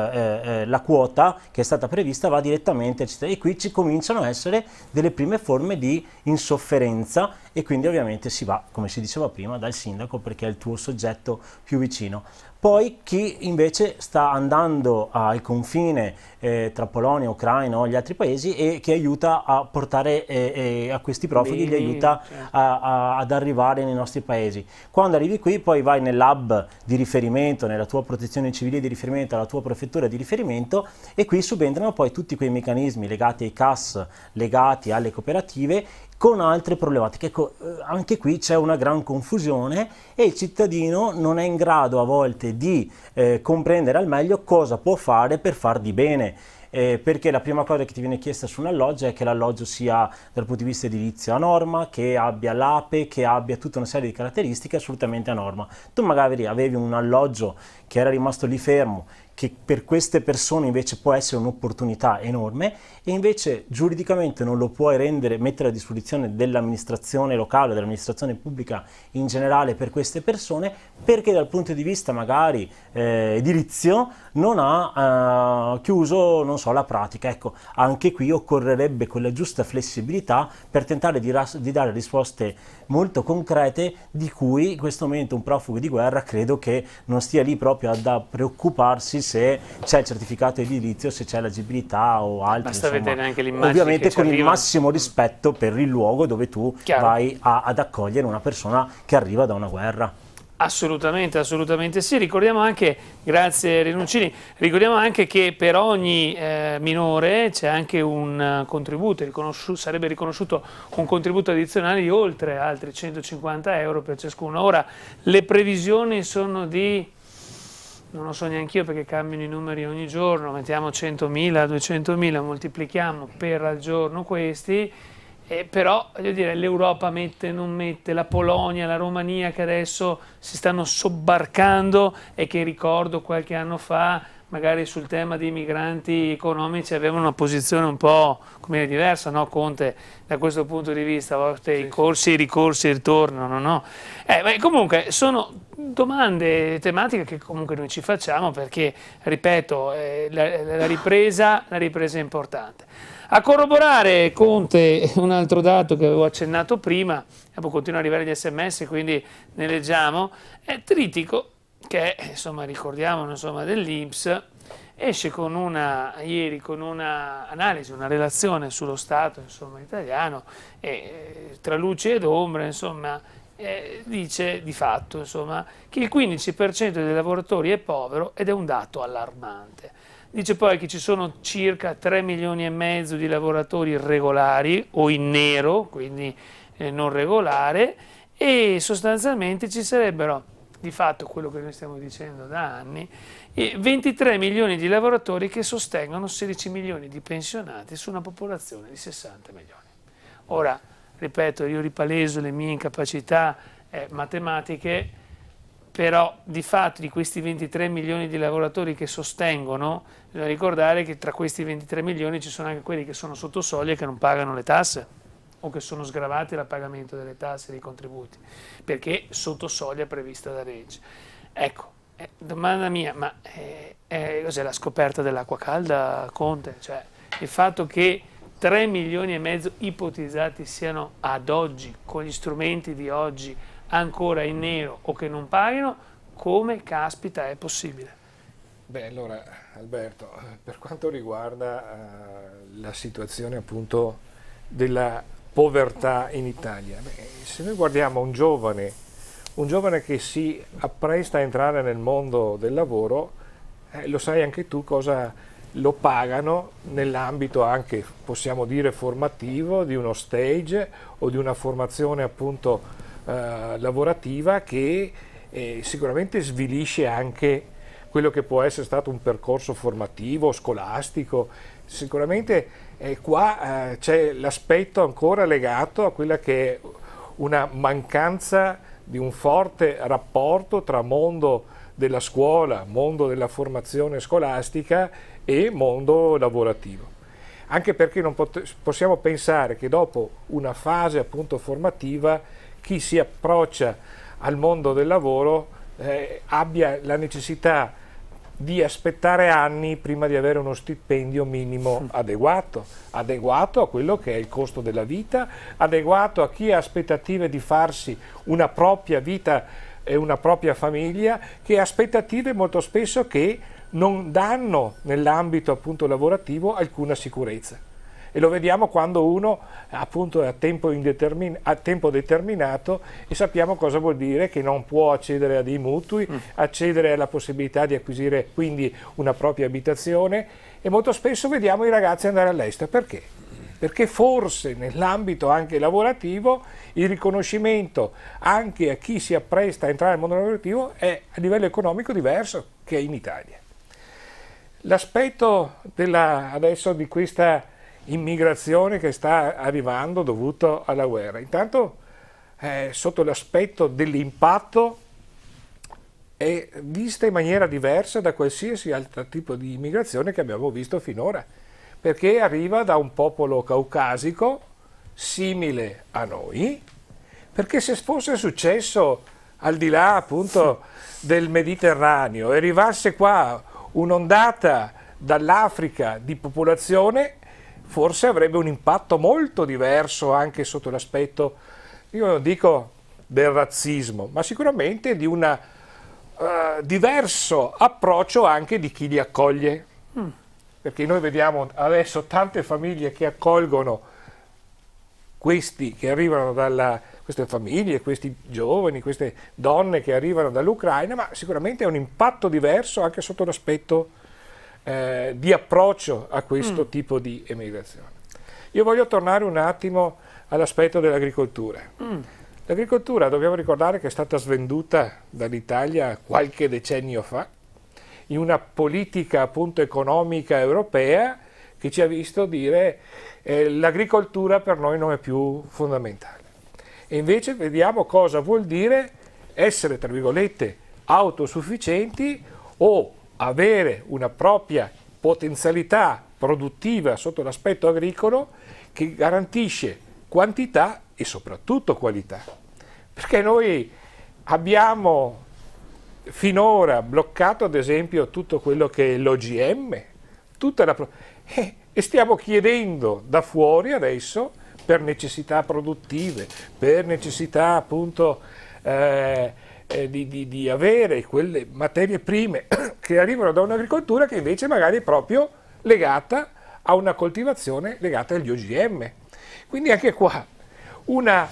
eh, eh, la quota che è stata prevista va direttamente eccetera. e qui ci cominciano a essere delle prime forme di insofferenza e quindi ovviamente si va, come si diceva prima, dal sindaco perché è il tuo soggetto più vicino. Poi chi invece sta andando al confine eh, tra Polonia, Ucraina o gli altri paesi e che aiuta a portare eh, eh, a questi profughi, Bene, li aiuta certo. a, a, ad arrivare nei nostri paesi. Quando arrivi qui poi vai nell'hub di riferimento, nella tua protezione civile di riferimento, alla tua prefettura di riferimento e qui subentrano poi tutti quei meccanismi legati ai CAS, legati alle cooperative con altre problematiche. Ecco, eh, anche qui c'è una gran confusione e il cittadino non è in grado a volte di eh, comprendere al meglio cosa può fare per far di bene. Eh, perché la prima cosa che ti viene chiesta su un alloggio è che l'alloggio sia dal punto di vista edilizio a norma, che abbia l'ape, che abbia tutta una serie di caratteristiche assolutamente a norma. Tu magari avevi un alloggio che era rimasto lì fermo, che per queste persone invece può essere un'opportunità enorme e invece giuridicamente non lo puoi rendere, mettere a disposizione dell'amministrazione locale, dell'amministrazione pubblica in generale per queste persone perché dal punto di vista magari eh, edilizio non ha eh, chiuso non so, la pratica. Ecco, anche qui occorrerebbe quella giusta flessibilità per tentare di, di dare risposte molto concrete di cui in questo momento un profugo di guerra credo che non stia lì proprio a preoccuparsi se c'è il certificato edilizio, se c'è l'agibilità o altro. Basta insomma. vedere anche l'immagine. Ovviamente con arriva. il massimo rispetto per il luogo dove tu Chiaro. vai a, ad accogliere una persona che arriva da una guerra. Assolutamente, assolutamente sì. Ricordiamo anche, grazie Rinuccini, ricordiamo anche che per ogni eh, minore c'è anche un eh, contributo, riconosci sarebbe riconosciuto un contributo addizionale di oltre altri 150 euro per ciascuno. Ora, le previsioni sono di non lo so neanche io perché cambiano i numeri ogni giorno, mettiamo 100.000, 200.000, moltiplichiamo per al giorno questi, eh, però voglio dire l'Europa mette, non mette, la Polonia, la Romania che adesso si stanno sobbarcando e che ricordo qualche anno fa magari sul tema dei migranti economici avevano una posizione un po' come diversa, no Conte, da questo punto di vista, a volte sì, i corsi, i ricorsi, ritornano, no? Eh, comunque sono domande tematiche che comunque noi ci facciamo perché, ripeto, eh, la, la, ripresa, la ripresa è importante. A corroborare Conte un altro dato che avevo accennato prima, dopo continuano ad arrivare gli sms quindi ne leggiamo, è Tritico che insomma ricordiamo insomma, dell'Inps esce con una, ieri con un'analisi, una relazione sullo Stato insomma, italiano e eh, tra luce ed ombra, insomma eh, dice di fatto insomma, che il 15% dei lavoratori è povero ed è un dato allarmante. Dice poi che ci sono circa 3 milioni e mezzo di lavoratori irregolari o in nero, quindi eh, non regolare, e sostanzialmente ci sarebbero di fatto quello che noi stiamo dicendo da anni, 23 eh, milioni di lavoratori che sostengono 16 milioni di pensionati su una popolazione di 60 milioni. Ora, ripeto, io ripaleso le mie incapacità eh, matematiche, però di fatto di questi 23 milioni di lavoratori che sostengono, bisogna ricordare che tra questi 23 milioni ci sono anche quelli che sono sotto soglia e che non pagano le tasse o che sono sgravati dal pagamento delle tasse e dei contributi, perché sotto soglia prevista da legge. Ecco, eh, domanda mia, ma eh, eh, cos'è la scoperta dell'acqua calda, Conte? Cioè, il fatto che 3 milioni e mezzo ipotizzati siano ad oggi, con gli strumenti di oggi, ancora in nero o che non paghino, come caspita è possibile? Beh, allora Alberto, per quanto riguarda uh, la situazione appunto della povertà in Italia, beh, se noi guardiamo un giovane, un giovane che si appresta a entrare nel mondo del lavoro, eh, lo sai anche tu cosa lo pagano nell'ambito anche, possiamo dire, formativo di uno stage o di una formazione appunto eh, lavorativa che eh, sicuramente svilisce anche quello che può essere stato un percorso formativo, scolastico. Sicuramente eh, qua eh, c'è l'aspetto ancora legato a quella che è una mancanza di un forte rapporto tra mondo della scuola, mondo della formazione scolastica e mondo lavorativo. Anche perché non possiamo pensare che dopo una fase appunto formativa chi si approccia al mondo del lavoro eh, abbia la necessità di aspettare anni prima di avere uno stipendio minimo mm. adeguato, adeguato a quello che è il costo della vita, adeguato a chi ha aspettative di farsi una propria vita e una propria famiglia, che ha aspettative molto spesso che non danno nell'ambito appunto lavorativo alcuna sicurezza. E lo vediamo quando uno appunto è a tempo, a tempo determinato e sappiamo cosa vuol dire che non può accedere a dei mutui, mm. accedere alla possibilità di acquisire quindi una propria abitazione e molto spesso vediamo i ragazzi andare all'estero. Perché? Perché forse nell'ambito anche lavorativo il riconoscimento anche a chi si appresta a entrare nel mondo lavorativo è a livello economico diverso che in Italia. L'aspetto adesso di questa immigrazione che sta arrivando dovuto alla guerra, intanto eh, sotto l'aspetto dell'impatto è vista in maniera diversa da qualsiasi altro tipo di immigrazione che abbiamo visto finora, perché arriva da un popolo caucasico simile a noi, perché se fosse successo al di là appunto del Mediterraneo e arrivasse qua un'ondata dall'Africa di popolazione forse avrebbe un impatto molto diverso anche sotto l'aspetto, io non dico del razzismo, ma sicuramente di un uh, eh, diverso approccio anche di chi li accoglie. Mm. Perché noi vediamo adesso tante famiglie che accolgono questi che arrivano dalla, queste famiglie, questi giovani, queste donne che arrivano dall'Ucraina, ma sicuramente è un impatto diverso anche sotto l'aspetto eh, di approccio a questo mm. tipo di emigrazione. Io voglio tornare un attimo all'aspetto dell'agricoltura. Mm. L'agricoltura dobbiamo ricordare che è stata svenduta dall'Italia qualche decennio fa in una politica appunto economica europea che ci ha visto dire eh, l'agricoltura per noi non è più fondamentale. E invece vediamo cosa vuol dire essere, tra virgolette, autosufficienti o avere una propria potenzialità produttiva sotto l'aspetto agricolo che garantisce quantità e soprattutto qualità. Perché noi abbiamo finora bloccato ad esempio tutto quello che è l'OGM, tutta la... Eh, e stiamo chiedendo da fuori adesso per necessità produttive, per necessità appunto eh, eh, di, di, di, avere quelle materie prime che arrivano da un'agricoltura che invece magari è proprio legata a una coltivazione legata agli OGM. Quindi anche qua una,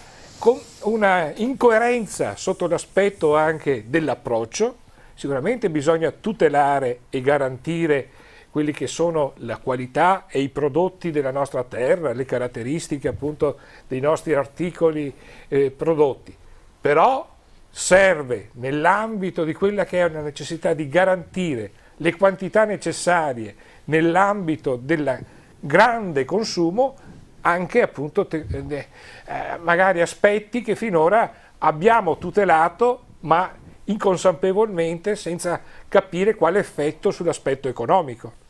una incoerenza sotto l'aspetto anche dell'approccio, sicuramente bisogna tutelare e garantire quelli che sono la qualità e i prodotti della nostra terra, le caratteristiche appunto dei nostri articoli eh, prodotti. Però serve nell'ambito di quella che è una necessità di garantire le quantità necessarie nell'ambito del grande consumo anche appunto te, eh, eh, magari aspetti che finora abbiamo tutelato ma inconsapevolmente senza capire quale effetto sull'aspetto economico.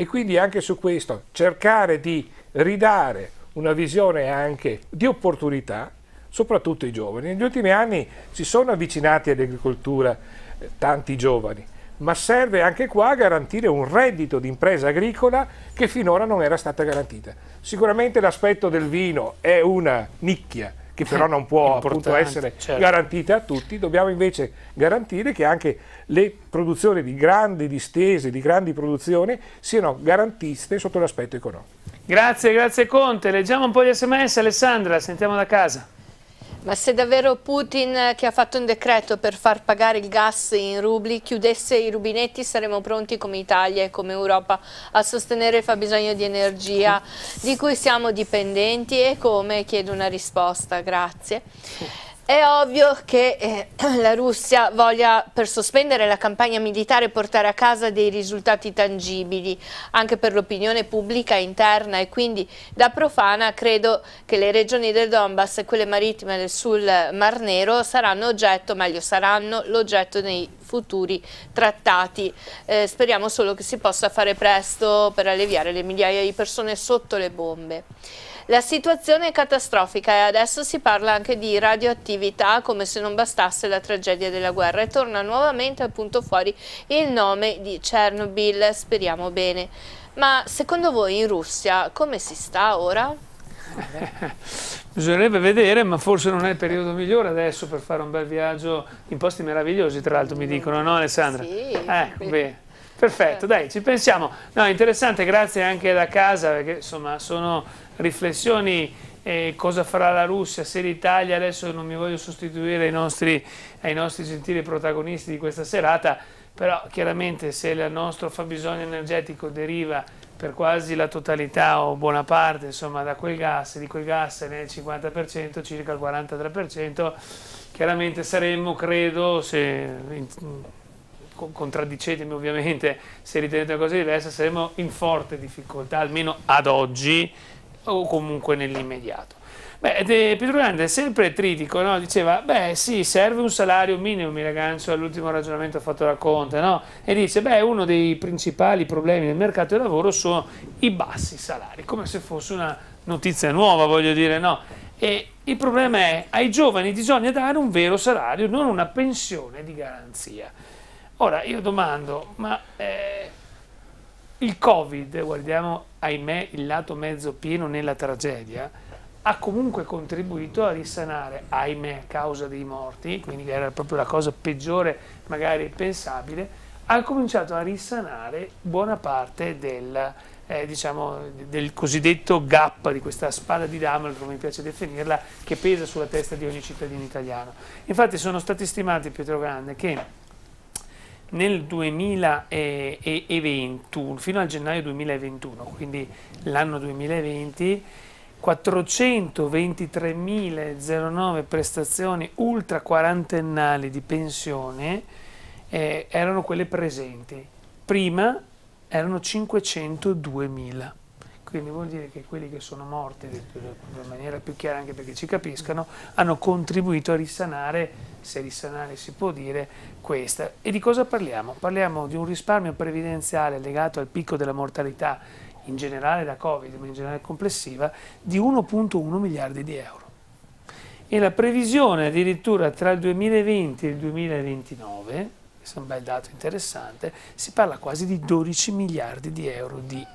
E quindi anche su questo cercare di ridare una visione anche di opportunità, soprattutto ai giovani. Negli ultimi anni si sono avvicinati all'agricoltura eh, tanti giovani, ma serve anche qua garantire un reddito di impresa agricola che finora non era stata garantita. Sicuramente l'aspetto del vino è una nicchia che però non può appunto, essere certo. garantita a tutti, dobbiamo invece garantire che anche le produzioni di grandi distese, di grandi produzioni, siano garantiste sotto l'aspetto economico. Grazie, grazie Conte. Leggiamo un po' gli sms, Alessandra, sentiamo da casa. Ma se davvero Putin, che ha fatto un decreto per far pagare il gas in rubli, chiudesse i rubinetti, saremmo pronti come Italia e come Europa a sostenere il fabbisogno di energia di cui siamo dipendenti e come chiedo una risposta. Grazie. È ovvio che eh, la Russia voglia per sospendere la campagna militare portare a casa dei risultati tangibili anche per l'opinione pubblica interna e quindi da profana credo che le regioni del Donbass e quelle marittime sul Mar Nero saranno oggetto, meglio saranno l'oggetto dei futuri trattati. Eh, speriamo solo che si possa fare presto per alleviare le migliaia di persone sotto le bombe. La situazione è catastrofica e adesso si parla anche di radioattività come se non bastasse la tragedia della guerra e torna nuovamente appunto fuori il nome di Chernobyl, speriamo bene. Ma secondo voi in Russia come si sta ora? Bisognerebbe vedere, ma forse non è il periodo migliore adesso per fare un bel viaggio in posti meravigliosi, tra l'altro mi mm. dicono, no Alessandra? Sì. Eh, beh. Perfetto, certo. dai, ci pensiamo. No, interessante, grazie anche da casa, perché insomma sono riflessioni eh, cosa farà la Russia se l'Italia, adesso non mi voglio sostituire ai nostri, ai nostri gentili protagonisti di questa serata, però chiaramente se il nostro fabbisogno energetico deriva per quasi la totalità o buona parte insomma, da quel gas, di quel gas nel 50%, circa il 43%, chiaramente saremmo, credo, se contraddicetemi ovviamente se ritenete una cosa diversa, saremmo in forte difficoltà, almeno ad oggi, o comunque nell'immediato. Beh, Pietro Grande è sempre critico, no? diceva, beh sì, serve un salario minimo, mi raggancio all'ultimo ragionamento fatto da Conte, no? e dice, beh, uno dei principali problemi del mercato del lavoro sono i bassi salari, come se fosse una notizia nuova, voglio dire, no? E il problema è, ai giovani bisogna dare un vero salario, non una pensione di garanzia. Ora, io domando, ma... Eh, il Covid, guardiamo ahimè il lato mezzo pieno nella tragedia, ha comunque contribuito a risanare, ahimè, a causa dei morti, quindi era proprio la cosa peggiore magari pensabile, ha cominciato a risanare buona parte del, eh, diciamo, del cosiddetto gap di questa spada di Damal, come mi piace definirla, che pesa sulla testa di ogni cittadino italiano. Infatti sono stati stimati, Pietro Grande, che nel 2021, fino al gennaio 2021, quindi l'anno 2020, 423.009 prestazioni ultra quarantennali di pensione eh, erano quelle presenti. Prima erano 502.000. Quindi vuol dire che quelli che sono morti, in maniera più chiara anche perché ci capiscano, hanno contribuito a risanare se risanare si può dire, questa. E di cosa parliamo? Parliamo di un risparmio previdenziale legato al picco della mortalità in generale da Covid, ma in generale complessiva, di 1.1 miliardi di euro. E la previsione addirittura tra il 2020 e il 2029, questo è un bel dato interessante, si parla quasi di 12 miliardi di euro di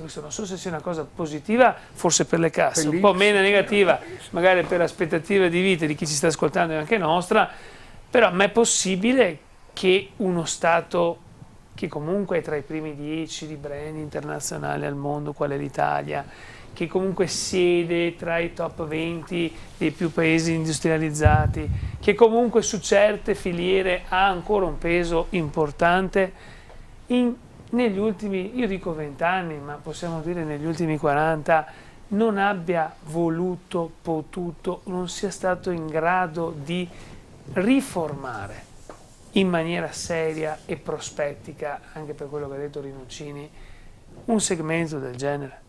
questo non so se sia una cosa positiva, forse per le casse, per un po' meno negativa, magari per l'aspettativa di vita di chi ci sta ascoltando e anche nostra, però ma è possibile che uno Stato che comunque è tra i primi dieci di brand internazionali al mondo, qual è l'Italia, che comunque siede tra i top 20 dei più paesi industrializzati, che comunque su certe filiere ha ancora un peso importante, in negli ultimi, io dico 20 ma possiamo dire negli ultimi 40, non abbia voluto, potuto, non sia stato in grado di riformare in maniera seria e prospettica, anche per quello che ha detto Rinuccini, un segmento del genere.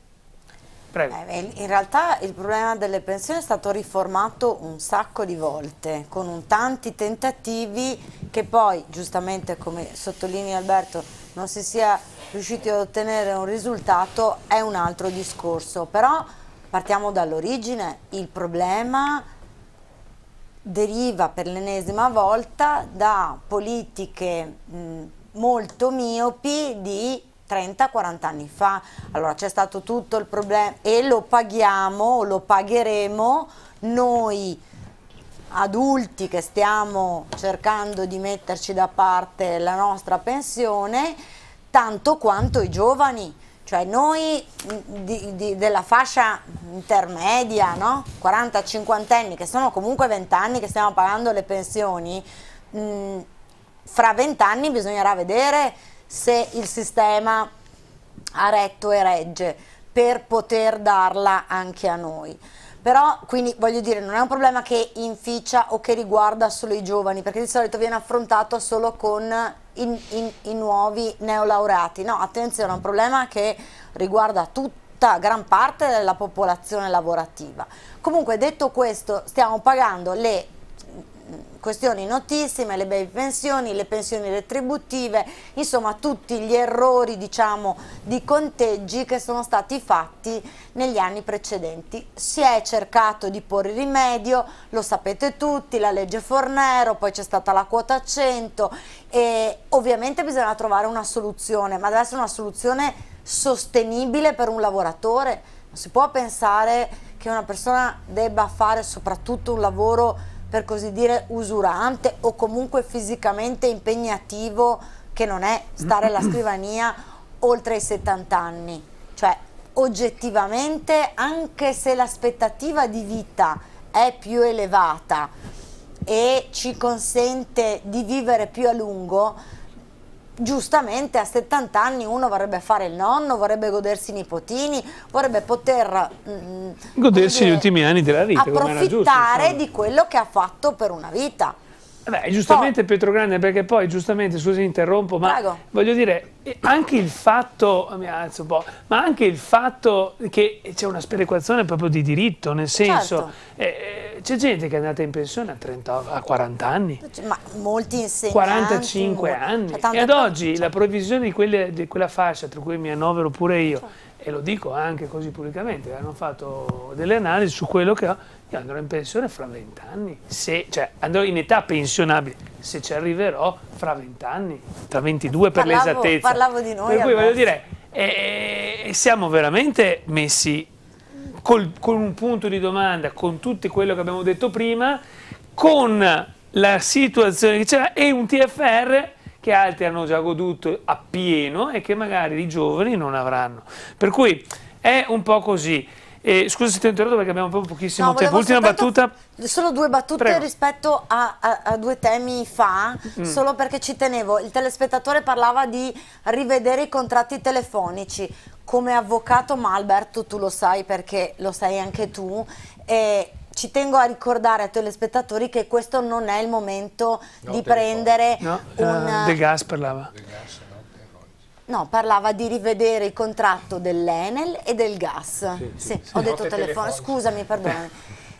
Prego. in realtà il problema delle pensioni è stato riformato un sacco di volte, con tanti tentativi che poi, giustamente come sottolinea Alberto, non si sia riusciti ad ottenere un risultato è un altro discorso, però partiamo dall'origine, il problema deriva per l'ennesima volta da politiche mh, molto miopi di 30-40 anni fa. Allora c'è stato tutto il problema e lo paghiamo, lo pagheremo noi adulti che stiamo cercando di metterci da parte la nostra pensione, tanto quanto i giovani, cioè noi mm, di, di, della fascia intermedia, no? 40-50 anni, che sono comunque 20 anni che stiamo pagando le pensioni, mh, mm, fra 20 anni bisognerà vedere se il sistema ha retto e regge per poter darla anche a noi. Però, quindi voglio dire, non è un problema che inficia o che riguarda solo i giovani, perché di solito viene affrontato solo con i, i, i nuovi neolaureati. No, attenzione, è un problema che riguarda tutta gran parte della popolazione lavorativa. Comunque detto questo, stiamo pagando le questioni notissime, le baby pensioni, le pensioni retributive, insomma tutti gli errori diciamo, di conteggi che sono stati fatti negli anni precedenti. Si è cercato di porre rimedio, lo sapete tutti, la legge Fornero, poi c'è stata la quota 100 e ovviamente bisogna trovare una soluzione, ma deve essere una soluzione sostenibile per un lavoratore, non si può pensare che una persona debba fare soprattutto un lavoro per così dire usurante o comunque fisicamente impegnativo che non è stare alla scrivania oltre i 70 anni. Cioè, oggettivamente, anche se l'aspettativa di vita è più elevata e ci consente di vivere più a lungo, giustamente a 70 anni uno vorrebbe fare il nonno, vorrebbe godersi i nipotini, vorrebbe poter mh, mm, mm, godersi dire, gli ultimi anni della vita, approfittare giusto, di quello che ha fatto per una vita. Eh beh, giustamente Petrogrande, perché poi giustamente, scusi interrompo, ma Prego. voglio dire, anche il fatto, mi alzo un po', ma anche il fatto che c'è una sperequazione proprio di diritto, nel senso, certo. eh, eh c'è gente che è andata in pensione a, 30, a 40 anni, cioè, ma molti insegnanti, 45 anni, cioè, e ad oggi cioè. la provisione di, quelle, di, quella fascia, tra cui mi annovero pure io, certo. e lo dico anche così pubblicamente, hanno fatto delle analisi su quello che ho, io andrò in pensione fra vent'anni, cioè andrò in età pensionabile, se ci arriverò fra vent'anni, tra 22 per l'esattezza. Parlavo di noi. Per cui voglio dire, eh, eh, eh, siamo veramente messi col, con un punto di domanda, con tutto quello che abbiamo detto prima, con la situazione che c'era e un TFR che altri hanno già goduto appieno e che magari i giovani non avranno. Per cui è un po' così. E, scusa se ti ho interrotto perché abbiamo proprio pochissimo no, tempo. Ultima battuta. Solo due battute Prego. rispetto a, a, a, due temi fa, mm. solo perché ci tenevo. Il telespettatore parlava di rivedere i contratti telefonici. Come avvocato, ma Alberto tu lo sai perché lo sai anche tu, eh, ci tengo a ricordare ai telespettatori che questo non è il momento no, di prendere no, un... Uh, De Gas parlava. De Gas. No, parlava di rivedere il contratto dell'Enel e del gas. Sì, sì, sì. ho detto telefono, scusami, perdonami.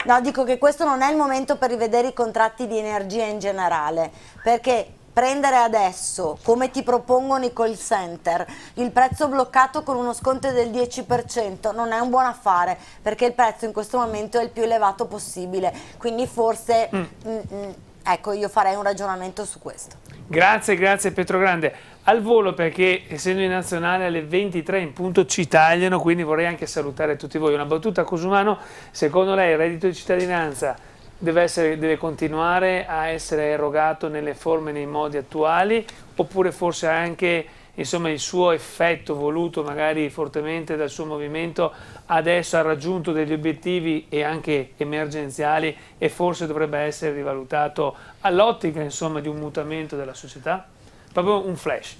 No, dico che questo non è il momento per rivedere i contratti di energia in generale, perché prendere adesso, come ti propongono i call center, il prezzo bloccato con uno sconto del 10% non è un buon affare perché il prezzo in questo momento è il più elevato possibile, quindi forse mm. mh, mm, mh, mm, ecco io farei un ragionamento su questo. Grazie, grazie Petrogrande al volo perché essendo in nazionale alle 23 in punto ci tagliano, quindi vorrei anche salutare tutti voi. Una battuta a Cosumano, secondo lei il reddito di cittadinanza deve, essere, deve continuare a essere erogato nelle forme e nei modi attuali oppure forse anche insomma, il suo effetto voluto magari fortemente dal suo movimento adesso ha raggiunto degli obiettivi e anche emergenziali e forse dovrebbe essere rivalutato all'ottica di un mutamento della società? proprio un flash.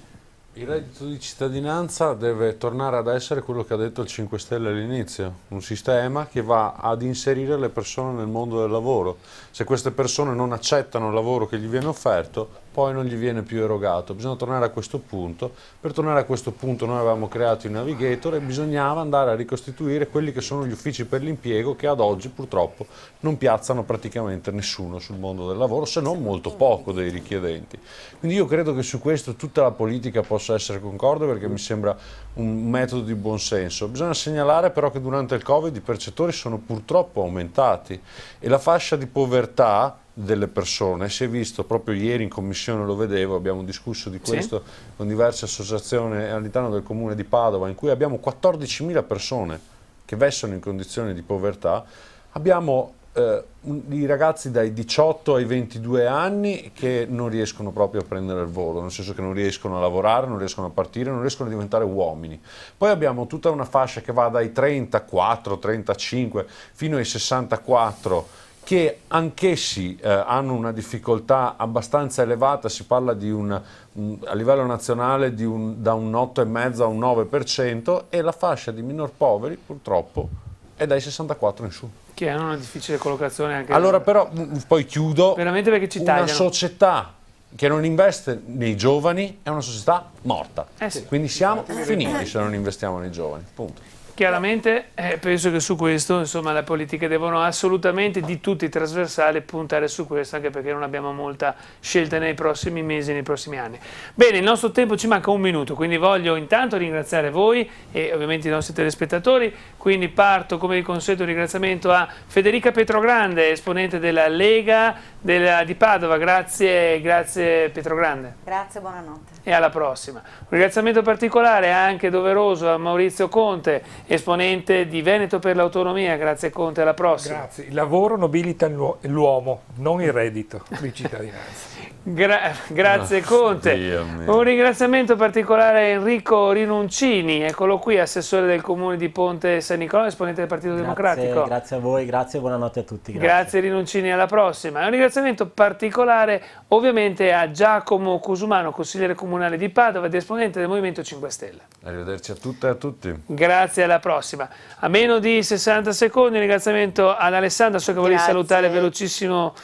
Il reddito di cittadinanza deve tornare ad essere quello che ha detto il 5 Stelle all'inizio, un sistema che va ad inserire le persone nel mondo del lavoro. Se queste persone non accettano il lavoro che gli viene offerto, poi non gli viene più erogato. Bisogna tornare a questo punto. Per tornare a questo punto noi avevamo creato i navigator e bisognava andare a ricostituire quelli che sono gli uffici per l'impiego che ad oggi purtroppo non piazzano praticamente nessuno sul mondo del lavoro, se non molto poco dei richiedenti. Quindi io credo che su questo tutta la politica possa essere concorde perché mi sembra un metodo di buonsenso. Bisogna segnalare però che durante il Covid i percettori sono purtroppo aumentati e la fascia di povertà delle persone. Si è visto proprio ieri in commissione, lo vedevo, abbiamo discusso di questo sì. con diverse associazioni all'interno del comune di Padova, in cui abbiamo 14.000 persone che vessano in condizioni di povertà. Abbiamo eh, i ragazzi dai 18 ai 22 anni che non riescono proprio a prendere il volo, nel senso che non riescono a lavorare, non riescono a partire, non riescono a diventare uomini. Poi abbiamo tutta una fascia che va dai 34, 35 fino ai 64 che anch'essi eh, hanno una difficoltà abbastanza elevata, si parla un, mm, a livello nazionale un, da un 8,5 a un 9% e la fascia di minor poveri purtroppo è dai 64 in su. Che è una difficile collocazione anche. Allora per... però, mm, mm, poi chiudo, veramente perché ci tagliano. una società che non investe nei giovani è una società morta. Eh sì. Quindi siamo finiti eh. se non investiamo nei giovani, punto. Chiaramente eh, penso che su questo insomma, le politiche devono assolutamente di tutti trasversali puntare su questo anche perché non abbiamo molta scelta nei prossimi mesi, nei prossimi anni. Bene, il nostro tempo ci manca un minuto, quindi voglio intanto ringraziare voi e ovviamente i nostri telespettatori, quindi parto come di consueto un ringraziamento a Federica Petrogrande, esponente della Lega della, di Padova, grazie, grazie Pietro Grande. Grazie, buonanotte. E alla prossima. Un ringraziamento particolare anche doveroso a Maurizio Conte, esponente di Veneto per l'autonomia. Grazie Conte, alla prossima. Grazie. Il lavoro nobilita l'uomo, non il reddito di cittadinanza. Gra grazie oh, Conte. Un ringraziamento particolare a Enrico Rinuncini, eccolo qui, assessore del comune di Ponte San Nicolò, esponente del Partito grazie, Democratico. Grazie a voi, grazie e buonanotte a tutti. Grazie. grazie Rinuncini, alla prossima. Un ringraziamento particolare ovviamente a Giacomo Cusumano, consigliere comunale di Padova ed esponente del Movimento 5 Stelle. Arrivederci a tutte e a tutti. Grazie, alla prossima. A meno di 60 secondi, un ringraziamento ad Alessandra, so che volevi salutare velocissimo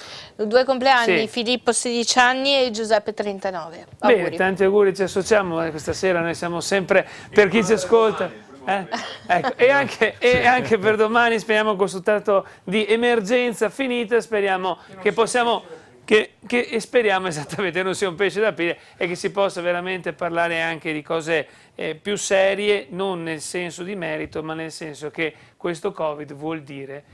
Due compleanni, sì. Filippo 16 anni e Giuseppe 39. Bene, tanti auguri, ci associamo eh, questa sera, noi siamo sempre per chi ci ascolta. Eh, ecco. e, anche, e, anche, per domani speriamo col stato di emergenza finita, speriamo che possiamo che, che e speriamo esattamente non sia un pesce da pire e che si possa veramente parlare anche di cose eh, più serie, non nel senso di merito, ma nel senso che questo Covid vuol dire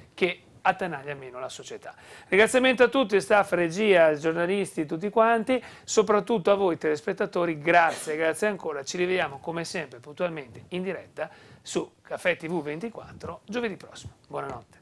attanaglia meno la società. Ringraziamento a tutti, staff, regia, giornalisti, tutti quanti, soprattutto a voi telespettatori, grazie, grazie ancora. Ci rivediamo come sempre puntualmente in diretta su Caffè TV24 giovedì prossimo. Buonanotte.